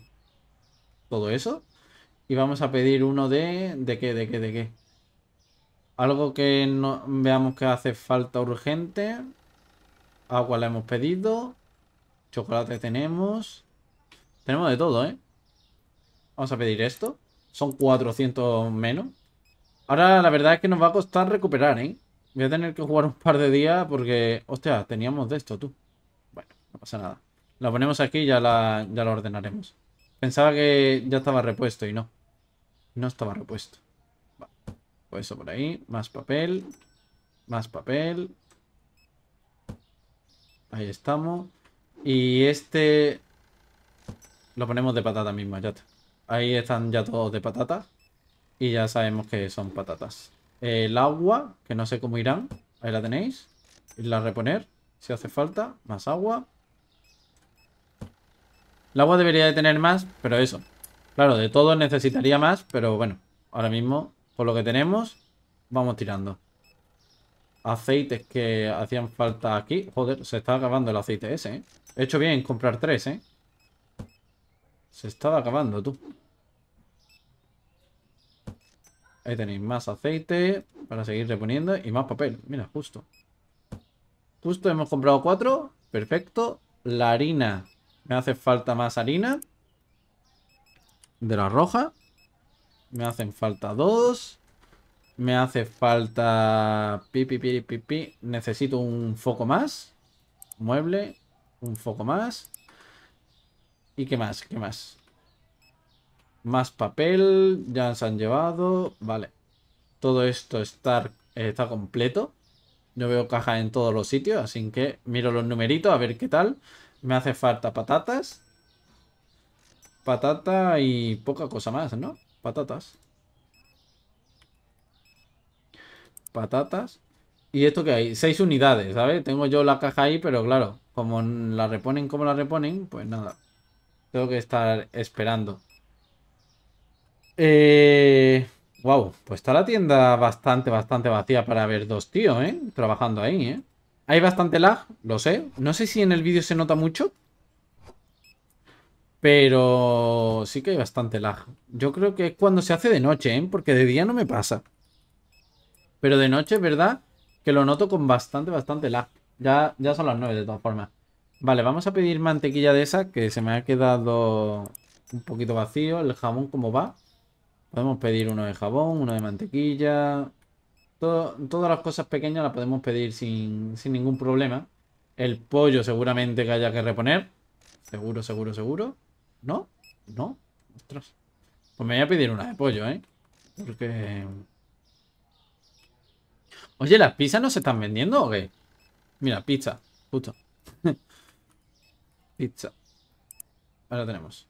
A: todo eso. Y vamos a pedir uno de... ¿De qué? ¿De qué? ¿De qué? Algo que no, veamos que hace falta urgente. Agua la hemos pedido. Chocolate tenemos. Tenemos de todo, ¿eh? Vamos a pedir esto. Son 400 menos. Ahora la verdad es que nos va a costar recuperar, ¿eh? Voy a tener que jugar un par de días porque, hostia, teníamos de esto, tú. Bueno, no pasa nada. lo ponemos aquí y ya la, ya lo ordenaremos. Pensaba que ya estaba repuesto y no. No estaba repuesto. Pues eso por ahí. Más papel. Más papel. Ahí estamos. Y este... Lo ponemos de patata misma, ya está. Ahí están ya todos de patata. Y ya sabemos que son patatas. El agua, que no sé cómo irán. Ahí la tenéis. Irla a reponer, si hace falta. Más agua. El agua debería de tener más, pero eso. Claro, de todo necesitaría más, pero bueno. Ahora mismo, por lo que tenemos, vamos tirando. Aceites que hacían falta aquí. Joder, se está acabando el aceite ese, ¿eh? He hecho bien comprar tres, ¿eh? Se estaba acabando, tú. Ahí tenéis más aceite para seguir reponiendo y más papel. Mira, justo. Justo hemos comprado cuatro. Perfecto. La harina. Me hace falta más harina. De la roja. Me hacen falta dos. Me hace falta... Pi, pi, pi, pi, Necesito un foco más. Mueble. Un foco más. ¿Y qué más? ¿Qué más? Más papel, ya se han llevado. Vale. Todo esto está, está completo. Yo veo cajas en todos los sitios, así que miro los numeritos a ver qué tal. Me hace falta patatas. Patata y poca cosa más, ¿no? Patatas. Patatas. ¿Y esto qué hay? Seis unidades, ¿sabes? Tengo yo la caja ahí, pero claro, como la reponen como la reponen, pues nada. Tengo que estar esperando. Eh, wow, pues está la tienda bastante, bastante vacía para ver dos tíos, ¿eh? Trabajando ahí, ¿eh? Hay bastante lag, lo sé. No sé si en el vídeo se nota mucho. Pero sí que hay bastante lag. Yo creo que es cuando se hace de noche, ¿eh? Porque de día no me pasa. Pero de noche, ¿verdad? Que lo noto con bastante, bastante lag. Ya, ya son las 9 de todas formas. Vale, vamos a pedir mantequilla de esa, que se me ha quedado un poquito vacío. El jamón, ¿cómo va? Podemos pedir uno de jabón, uno de mantequilla. todas las cosas pequeñas las podemos pedir sin, sin ningún problema. El pollo seguramente que haya que reponer. Seguro, seguro, seguro. ¿No? ¿No? Ostras. Pues me voy a pedir una de pollo, ¿eh? Porque... Oye, ¿las pizzas no se están vendiendo o qué? Mira, pizza. Justo. pizza. Ahora tenemos.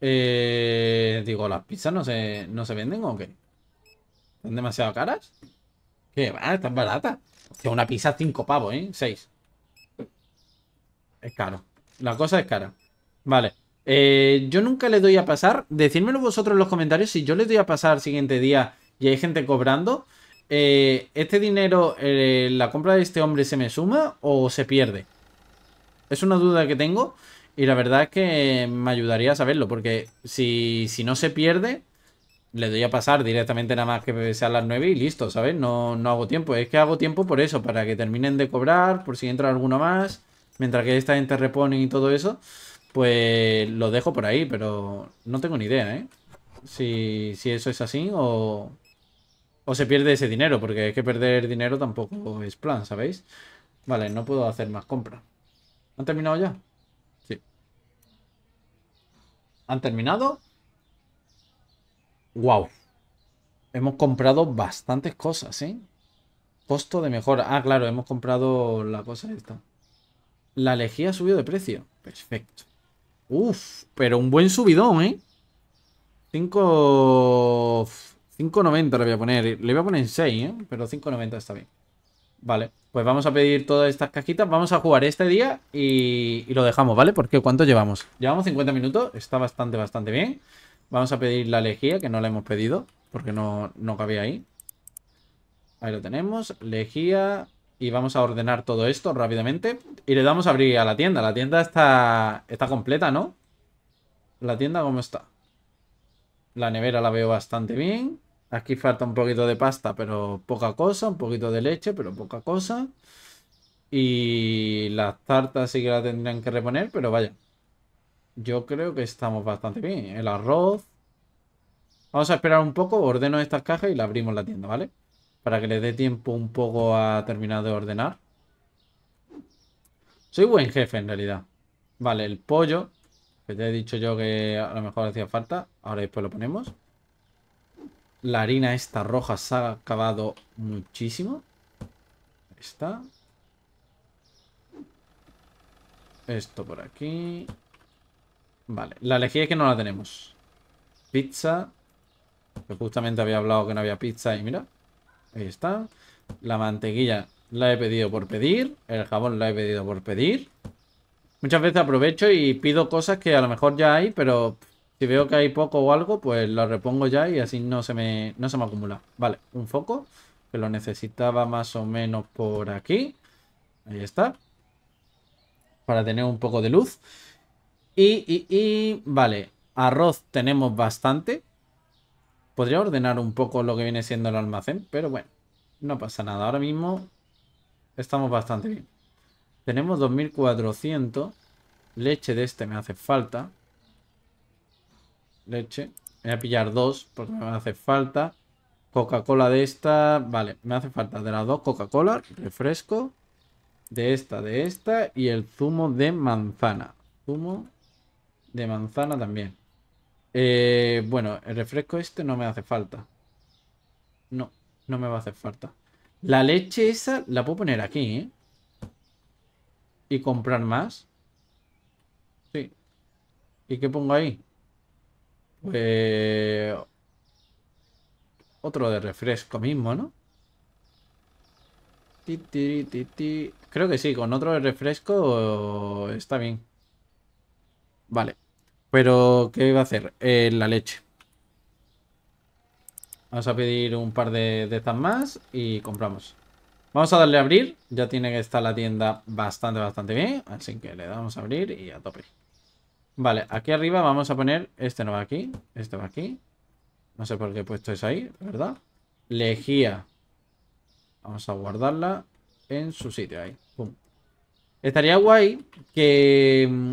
A: Eh, digo, ¿las pizzas no se, no se venden o qué? ¿Están demasiado caras? ¿Qué va? Están baratas. una pizza 5 pavos, ¿eh? 6. Es caro. La cosa es cara. Vale. Eh, yo nunca le doy a pasar. Decídmelo vosotros en los comentarios si yo le doy a pasar el siguiente día y hay gente cobrando. Eh, ¿Este dinero, la compra de este hombre se me suma o se pierde? Es una duda que tengo. Y la verdad es que me ayudaría a saberlo, porque si, si no se pierde, le doy a pasar directamente nada más que sea las 9 y listo, ¿sabes? No, hago tiempo. Es que hago tiempo por eso, para que terminen de cobrar, por si entra alguno más, mientras que esta gente repone y todo eso, pues lo dejo por ahí, pero no tengo ni idea, ¿eh? Si, eso es así o, o se pierde ese dinero, porque es que perder dinero tampoco es plan, ¿sabéis? Vale, no puedo hacer más compra. ¿Han terminado ya? ¿Han terminado? ¡Wow! Hemos comprado bastantes cosas, ¿eh? Costo de mejora. Ah, claro, hemos comprado la cosa esta. La lejía subido de precio. Perfecto. Uf, pero un buen subidón, ¿eh? 5... 5.90 le voy a poner. Le voy a poner 6, ¿eh? Pero 5.90 está bien. Vale. Pues vamos a pedir todas estas cajitas. Vamos a jugar este día y, lo dejamos, ¿vale? Porque ¿cuánto llevamos? Llevamos 50 minutos. Está bastante, bastante bien. Vamos a pedir la lejía, que no la hemos pedido. Porque no, no cabía ahí. Ahí lo tenemos. Lejía. Y vamos a ordenar todo esto rápidamente. Y le damos a abrir a la tienda. La tienda está, está completa, ¿no? La tienda, ¿cómo está? La nevera la veo bastante bien. Aquí falta un poquito de pasta, pero poca cosa. Un poquito de leche, pero poca cosa. Y las tartas sí que las tendrían que reponer, pero vaya. Yo creo que estamos bastante bien. El arroz. Vamos a esperar un poco, ordeno estas cajas y la abrimos la tienda, ¿vale? Para que le dé tiempo un poco a terminar de ordenar. Soy buen jefe, en realidad. Vale, el pollo. Que te he dicho yo que a lo mejor hacía falta. Ahora después lo ponemos. La harina esta roja se ha acabado muchísimo. está. Esto por aquí. Vale, la lejía es que no la tenemos. Pizza. Que justamente había hablado que no había pizza y mira. Ahí está. La mantequilla la he pedido por pedir. El jabón la he pedido por pedir. Muchas veces aprovecho y pido cosas que a lo mejor ya hay, pero si veo que hay poco o algo, pues lo repongo ya y así no se me, no se me acumula. Vale, un foco, que lo necesitaba más o menos por aquí. Ahí está. Para tener un poco de luz. Y, y, y vale, arroz tenemos bastante. Podría ordenar un poco lo que viene siendo el almacén, pero bueno, no pasa nada. Ahora mismo estamos bastante bien. Tenemos 2400. Leche de este me hace falta leche. Voy a pillar dos porque me hace falta. Coca-Cola de esta. Vale, me hace falta de las dos Coca-Cola, refresco. De esta, de esta. Y el zumo de manzana. Zumo de manzana también. Eh, bueno, el refresco este no me hace falta. No, no me va a hacer falta. La leche esa la puedo poner aquí, ¿eh? Y comprar más. Sí. ¿Y qué pongo ahí? Pues, otro de refresco mismo, ¿no? Creo que sí, con otro de refresco está bien. Vale. Pero, ¿qué iba a hacer? Eh, la leche. Vamos a pedir un par de, de estas más y compramos. Vamos a darle a abrir. Ya tiene que estar la tienda bastante, bastante bien. Así que le damos a abrir y a tope. Vale, aquí arriba vamos a poner... Este no va aquí, este va aquí. No sé por qué he puesto eso ahí, ¿verdad? Lejía. Vamos a guardarla en su sitio ahí. Estaría guay que... Mm,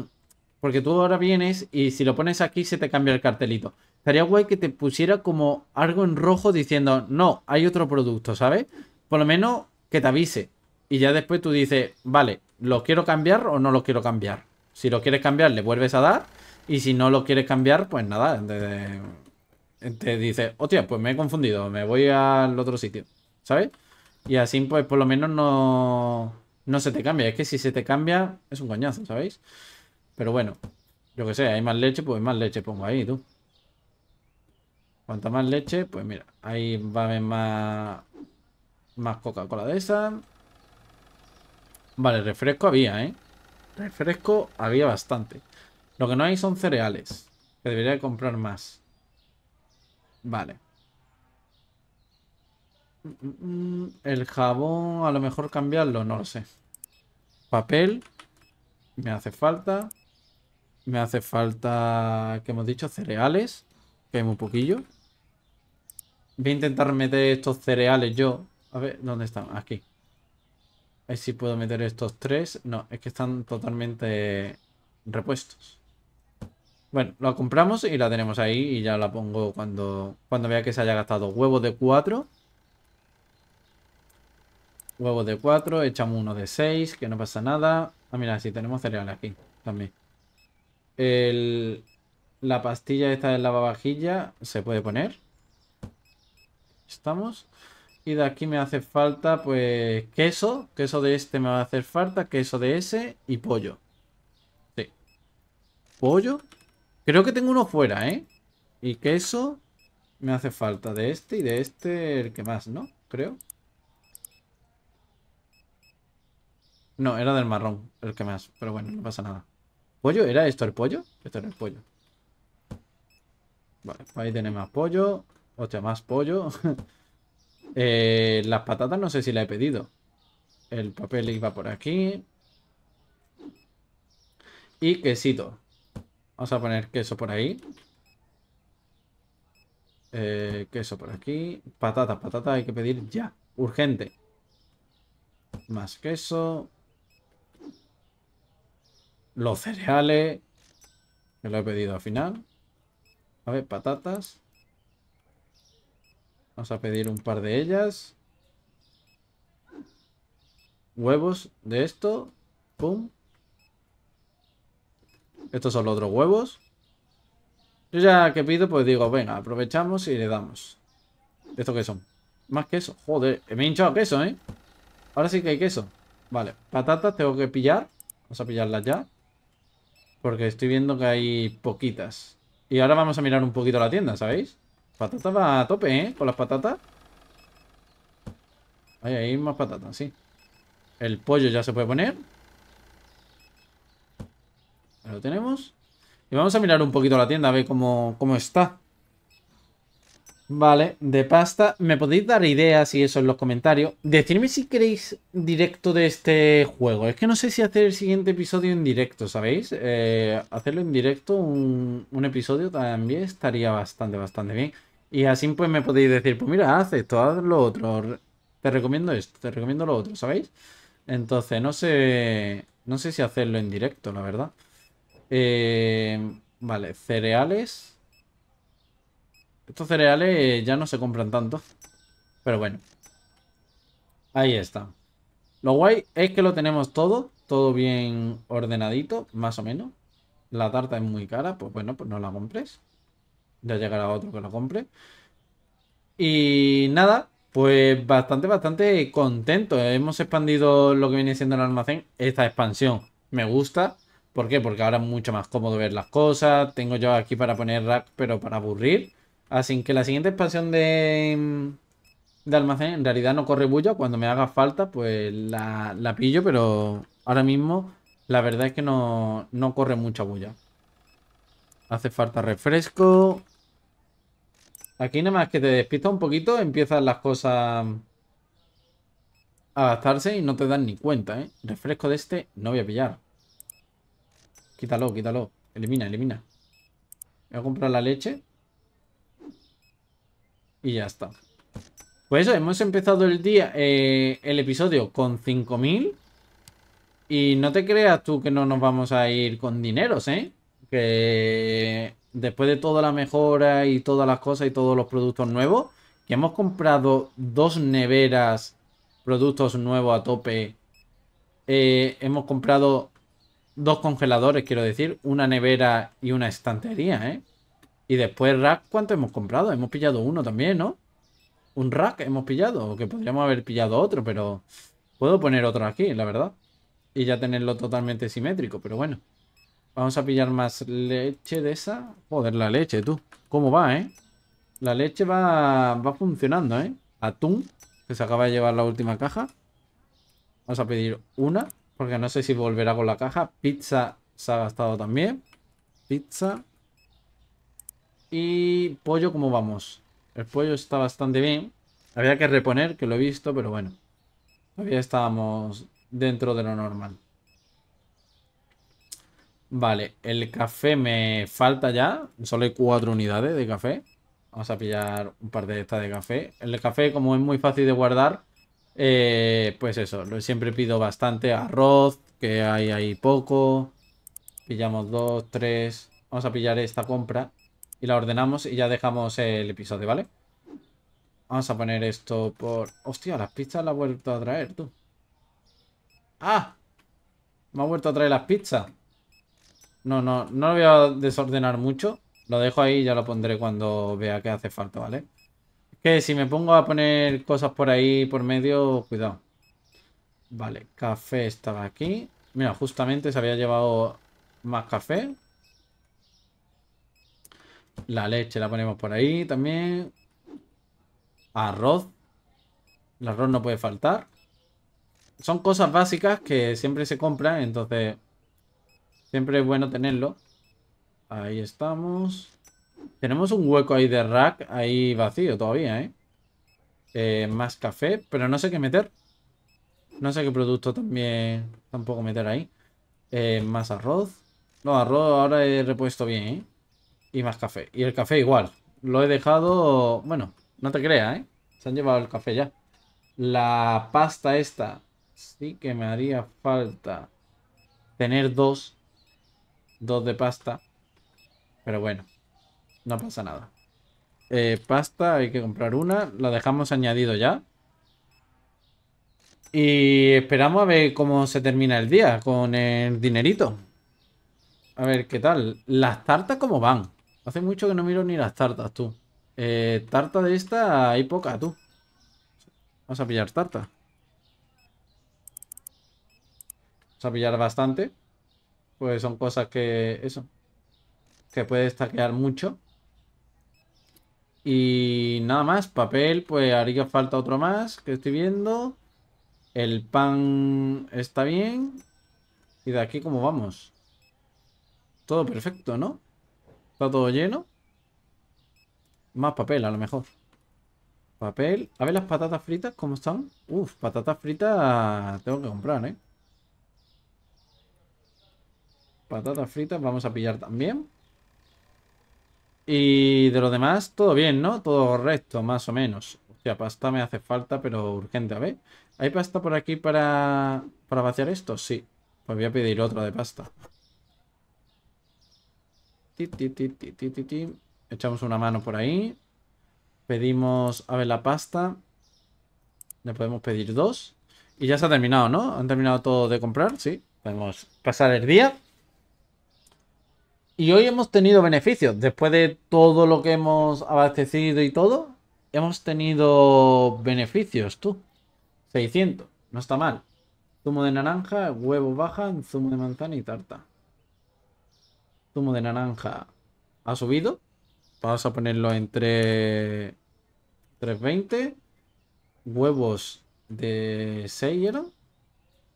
A: porque tú ahora vienes y si lo pones aquí se te cambia el cartelito. Estaría guay que te pusiera como algo en rojo diciendo, no, hay otro producto, ¿sabes? Por lo menos que te avise. Y ya después tú dices, vale, ¿lo quiero cambiar o no lo quiero cambiar? Si lo quieres cambiar, le vuelves a dar. Y si no lo quieres cambiar, pues nada, te, te dice, hostia, pues me he confundido, me voy al otro sitio, ¿sabes? Y así, pues por lo menos no, no se te cambia. Es que si se te cambia, es un coñazo, ¿sabéis? Pero bueno, yo que sé, hay más leche, pues más leche pongo ahí, tú. Cuanta más leche, pues mira, ahí va a haber más, más Coca-Cola de esa. Vale, refresco había, ¿eh? Refresco había bastante. Lo que no hay son cereales. Que debería comprar más. Vale. El jabón, a lo mejor cambiarlo, no lo sé. Papel. Me hace falta. Me hace falta, que hemos dicho, cereales. Que hay muy poquillo. Voy a intentar meter estos cereales yo. A ver, ¿dónde están? Aquí. A ver si puedo meter estos tres. No, es que están totalmente repuestos. Bueno, la compramos y la tenemos ahí y ya la pongo cuando, cuando vea que se haya gastado. huevo de 4. Huevo de 4, echamos uno de 6, que no pasa nada. Ah, mira, sí, tenemos cereales aquí también. la pastilla esta de lavavajilla se puede poner. Estamos. Y de aquí me hace falta, pues, queso. Queso de este me va a hacer falta, queso de ese y pollo. Sí. ¿Pollo? Creo que tengo uno fuera, ¿eh? Y queso me hace falta de este y de este el que más, ¿no? Creo. No, era del marrón el que más, pero bueno, no pasa nada. ¿Pollo? ¿Era esto el pollo? Esto era el pollo. Vale, pues ahí tenemos más pollo. sea, más pollo. Eh, las patatas no sé si las he pedido. El papel iba por aquí. Y quesito. Vamos a poner queso por ahí. Eh, queso por aquí. Patatas, patatas hay que pedir ya. Urgente. Más queso. Los cereales. Que lo he pedido al final. A ver, patatas. Vamos a pedir un par de ellas. Huevos de esto. Pum. Estos son los otros huevos. Yo ya que pido, pues digo, venga, aprovechamos y le damos. ¿Esto qué son? Más queso. Joder, me he hinchado queso, ¿eh? Ahora sí que hay queso. Vale, patatas tengo que pillar. Vamos a pillarlas ya. Porque estoy viendo que hay poquitas. Y ahora vamos a mirar un poquito la tienda, ¿sabéis? Patata va a tope, ¿eh? Con las patatas. Ahí hay más patatas, sí. El pollo ya se puede poner. lo tenemos. Y vamos a mirar un poquito la tienda, a ver cómo, cómo está. Vale, de pasta. ¿Me podéis dar ideas y eso en los comentarios? Decidme si queréis directo de este juego. Es que no sé si hacer el siguiente episodio en directo, ¿sabéis? Eh, hacerlo en directo, un, episodio también estaría bastante, bastante bien. Y así pues me podéis decir, pues mira, haz esto, haz lo otro. Te recomiendo esto, te recomiendo lo otro, ¿sabéis? Entonces, no sé... No sé si hacerlo en directo, la verdad. Eh, vale, cereales... Estos cereales eh, ya no se compran tanto. Pero bueno. Ahí está. Lo guay es que lo tenemos todo. Todo bien ordenadito, más o menos. La tarta es muy cara. Pues bueno, pues no la compres. Ya llegará otro que la compre. Y nada, pues bastante, bastante contento. Hemos expandido lo que viene siendo el almacén. Esta expansión me gusta. ¿Por qué? Porque ahora es mucho más cómodo ver las cosas. Tengo yo aquí para poner rack, pero para aburrir. Así que la siguiente expansión de, mm, de almacén en realidad no corre bulla. Cuando me haga falta, pues la, pillo, pero ahora mismo la verdad es que no, corre mucha bulla. Hace falta refresco. Aquí nada más que te despistas un poquito, empiezan las cosas a gastarse y no te dan ni cuenta, ¿eh? Refresco de este no voy a pillar. Quítalo, quítalo. Elimina, elimina. Voy a comprar la leche. Y ya está. Pues eso, hemos empezado el día, eh, el episodio con 5000. Y no te creas tú que no nos vamos a ir con dineros, ¿eh? Que después de toda la mejora y todas las cosas y todos los productos nuevos, que hemos comprado dos neveras, productos nuevos a tope. Eh, hemos comprado dos congeladores, quiero decir, una nevera y una estantería, ¿eh? Y después rack, ¿cuánto hemos comprado? Hemos pillado uno también, ¿no? Un rack hemos pillado, que podríamos haber pillado otro, pero puedo poner otro aquí, la verdad. Y ya tenerlo totalmente simétrico, pero bueno. Vamos a pillar más leche de esa. Joder, la leche, tú. ¿Cómo va, eh? La leche va, va funcionando, ¿eh? Atún, que se acaba de llevar la última caja. Vamos a pedir una, porque no sé si volverá con la caja. Pizza se ha gastado también. Pizza. Y pollo, ¿cómo vamos? El pollo está bastante bien. Había que reponer, que lo he visto, pero bueno. Todavía estábamos dentro de lo normal. Vale, el café me falta ya. Solo hay cuatro unidades de café. Vamos a pillar un par de estas de café. El café, como es muy fácil de guardar, eh, pues eso, siempre pido bastante arroz, que hay ahí poco. Pillamos dos, tres. Vamos a pillar esta compra. Y la ordenamos y ya dejamos el episodio, ¿vale? Vamos a poner esto por... Hostia, las pizzas las ha vuelto a traer, tú. ¡Ah! Me ha vuelto a traer las pizzas. No, no, no lo voy a desordenar mucho. Lo dejo ahí y ya lo pondré cuando vea que hace falta, ¿vale? Es que si me pongo a poner cosas por ahí, por medio, cuidado. Vale, café estaba aquí. Mira, justamente se había llevado más café. La leche la ponemos por ahí también. Arroz. El arroz no puede faltar. Son cosas básicas que siempre se compran, entonces siempre es bueno tenerlo. Ahí estamos. Tenemos un hueco ahí de rack, ahí vacío todavía, ¿eh? eh más café, pero no sé qué meter. No sé qué producto también tampoco meter ahí. Eh, más arroz. No, arroz ahora he repuesto bien, ¿eh? y más café. Y el café igual. Lo he dejado... Bueno, no te creas, ¿eh? Se han llevado el café ya. La pasta esta. Sí que me haría falta tener dos. Dos de pasta. Pero bueno. No pasa nada. Eh, pasta, hay que comprar una. La dejamos añadido ya. Y esperamos a ver cómo se termina el día con el dinerito. A ver qué tal. Las tartas cómo van. Hace mucho que no miro ni las tartas, tú. Eh, tarta de esta hay poca, tú. Vamos a pillar tarta. Vamos a pillar bastante. Pues son cosas que... Eso. Que puede destaquear mucho. Y nada más. Papel, pues haría falta otro más que estoy viendo. El pan está bien. Y de aquí, como vamos? Todo perfecto, ¿no? Está todo lleno. Más papel, a lo mejor. Papel. A ver las patatas fritas, ¿cómo están? Uf, patatas fritas tengo que comprar, ¿eh? Patatas fritas vamos a pillar también. Y de lo demás, todo bien, ¿no? Todo correcto, más o menos. O sea, pasta me hace falta, pero urgente. A ver, ¿hay pasta por aquí para, para vaciar esto? Sí. Pues voy a pedir otra de pasta. Echamos una mano por ahí. Pedimos, a ver, la pasta. Le podemos pedir dos. Y ya se ha terminado, ¿no? Han terminado todo de comprar, sí. Podemos pasar el día. Y hoy hemos tenido beneficios. Después de todo lo que hemos abastecido y todo, hemos tenido beneficios, tú. 600, no está mal. Zumo de naranja, huevo baja zumo de manzana y tarta. Zumo de naranja ha subido. Vamos a ponerlo entre 320. Huevos de 6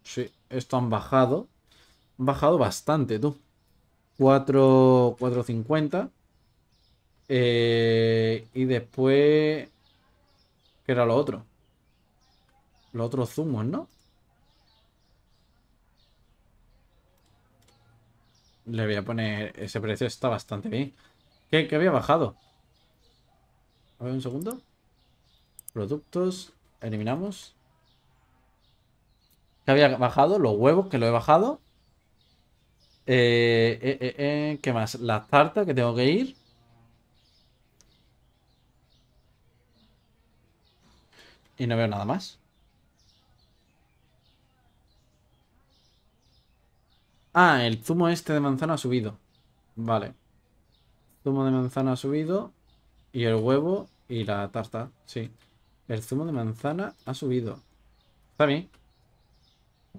A: Sí, esto han bajado. Han bajado bastante, tú. 450. Eh, y después... ¿Qué era lo otro? Los otros zumos, ¿no? Le voy a poner... Ese precio está bastante bien. ¿Qué, había bajado? A ver, un segundo. Productos. Eliminamos. ¿Qué había bajado? Los huevos, que lo he bajado. Eh, eh, eh, ¿Qué más? La tarta, que tengo que ir. Y no veo nada más. Ah, el zumo este de manzana ha subido. Vale. Zumo de manzana ha subido. Y el huevo y la tarta, sí. El zumo de manzana ha subido. Está bien.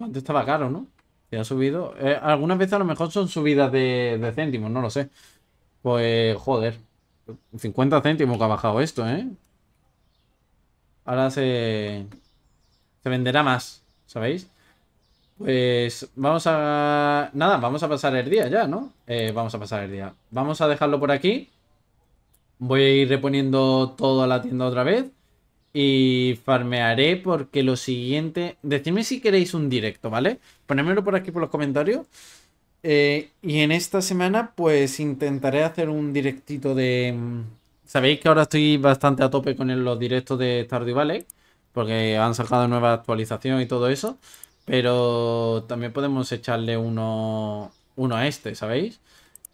A: Antes estaba caro, ¿no? Se ha subido. Eh, algunas veces a lo mejor son subidas de, céntimos, no lo sé. Pues, joder. 50 céntimos que ha bajado esto, ¿eh? Ahora se... Se venderá más, ¿sabéis? Pues vamos a... Nada, vamos a pasar el día ya, ¿no? Eh, vamos a pasar el día. Vamos a dejarlo por aquí. Voy a ir reponiendo todo a la tienda otra vez. Y farmearé porque lo siguiente... Decidme si queréis un directo, ¿vale? Ponedmelo por aquí por los comentarios. Eh, y en esta semana pues intentaré hacer un directito de... Sabéis que ahora estoy bastante a tope con los directos de Stardew Valley. Porque han sacado nueva actualización y todo eso. Pero también podemos echarle uno, uno a este, ¿sabéis?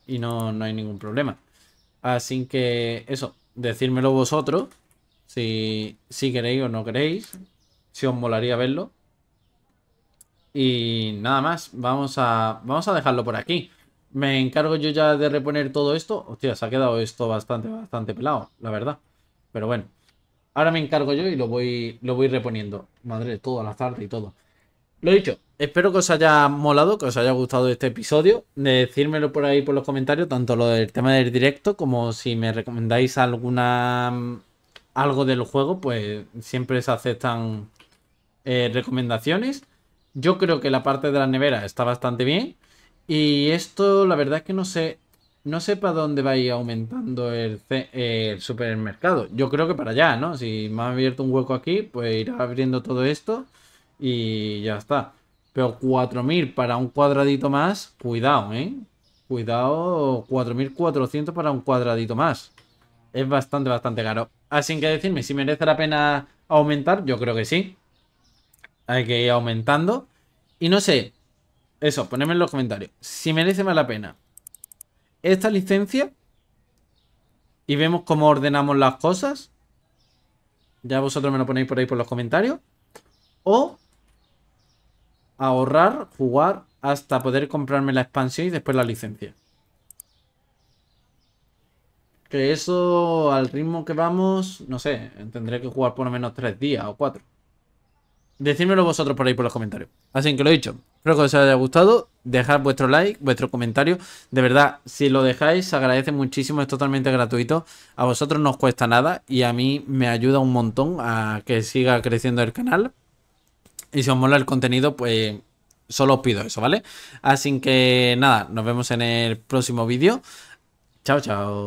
A: Y no, hay ningún problema. Así que eso, decírmelo vosotros. Si, queréis o no queréis. Si os molaría verlo. Y nada más, vamos a, vamos a dejarlo por aquí. Me encargo yo ya de reponer todo esto. Hostia, se ha quedado esto bastante, bastante pelado, la verdad. Pero bueno, ahora me encargo yo y lo voy, lo voy reponiendo. Madre, toda la tarde y todo. Lo dicho, espero que os haya molado, que os haya gustado este episodio. Decírmelo por ahí por los comentarios, tanto lo del tema del directo como si me recomendáis alguna mm, algo del juego, pues siempre se aceptan eh, recomendaciones. Yo creo que la parte de la nevera está bastante bien. Y esto, la verdad es que no sé. No sé para dónde va a ir aumentando el, el supermercado. Yo creo que para allá, ¿no? Si me ha abierto un hueco aquí, pues irá abriendo todo esto y ya está. Pero 4.000 para un cuadradito más, cuidado, ¿eh? Cuidado, 4.400 para un cuadradito más. Es bastante, bastante caro. Así ah, que decirme si merece la pena aumentar, yo creo que sí. Hay que ir aumentando. Y no sé, eso, ponedme en los comentarios. Si merece más la pena esta licencia y vemos cómo ordenamos las cosas. Ya vosotros me lo ponéis por ahí por los comentarios. O ahorrar, jugar, hasta poder comprarme la expansión y después la licencia. Que eso, al ritmo que vamos, no sé, tendré que jugar por lo menos tres días o cuatro. Decídmelo vosotros por ahí por los comentarios. Así que lo he dicho. Espero que os haya gustado. Dejad vuestro like, vuestro comentario. De verdad, si lo dejáis, se agradece muchísimo. Es totalmente gratuito. A vosotros no os cuesta nada. Y a mí me ayuda un montón a que siga creciendo el canal. Y si os mola el contenido, pues solo os pido eso, ¿vale? Así que nada, nos vemos en el próximo vídeo. Chao, chao.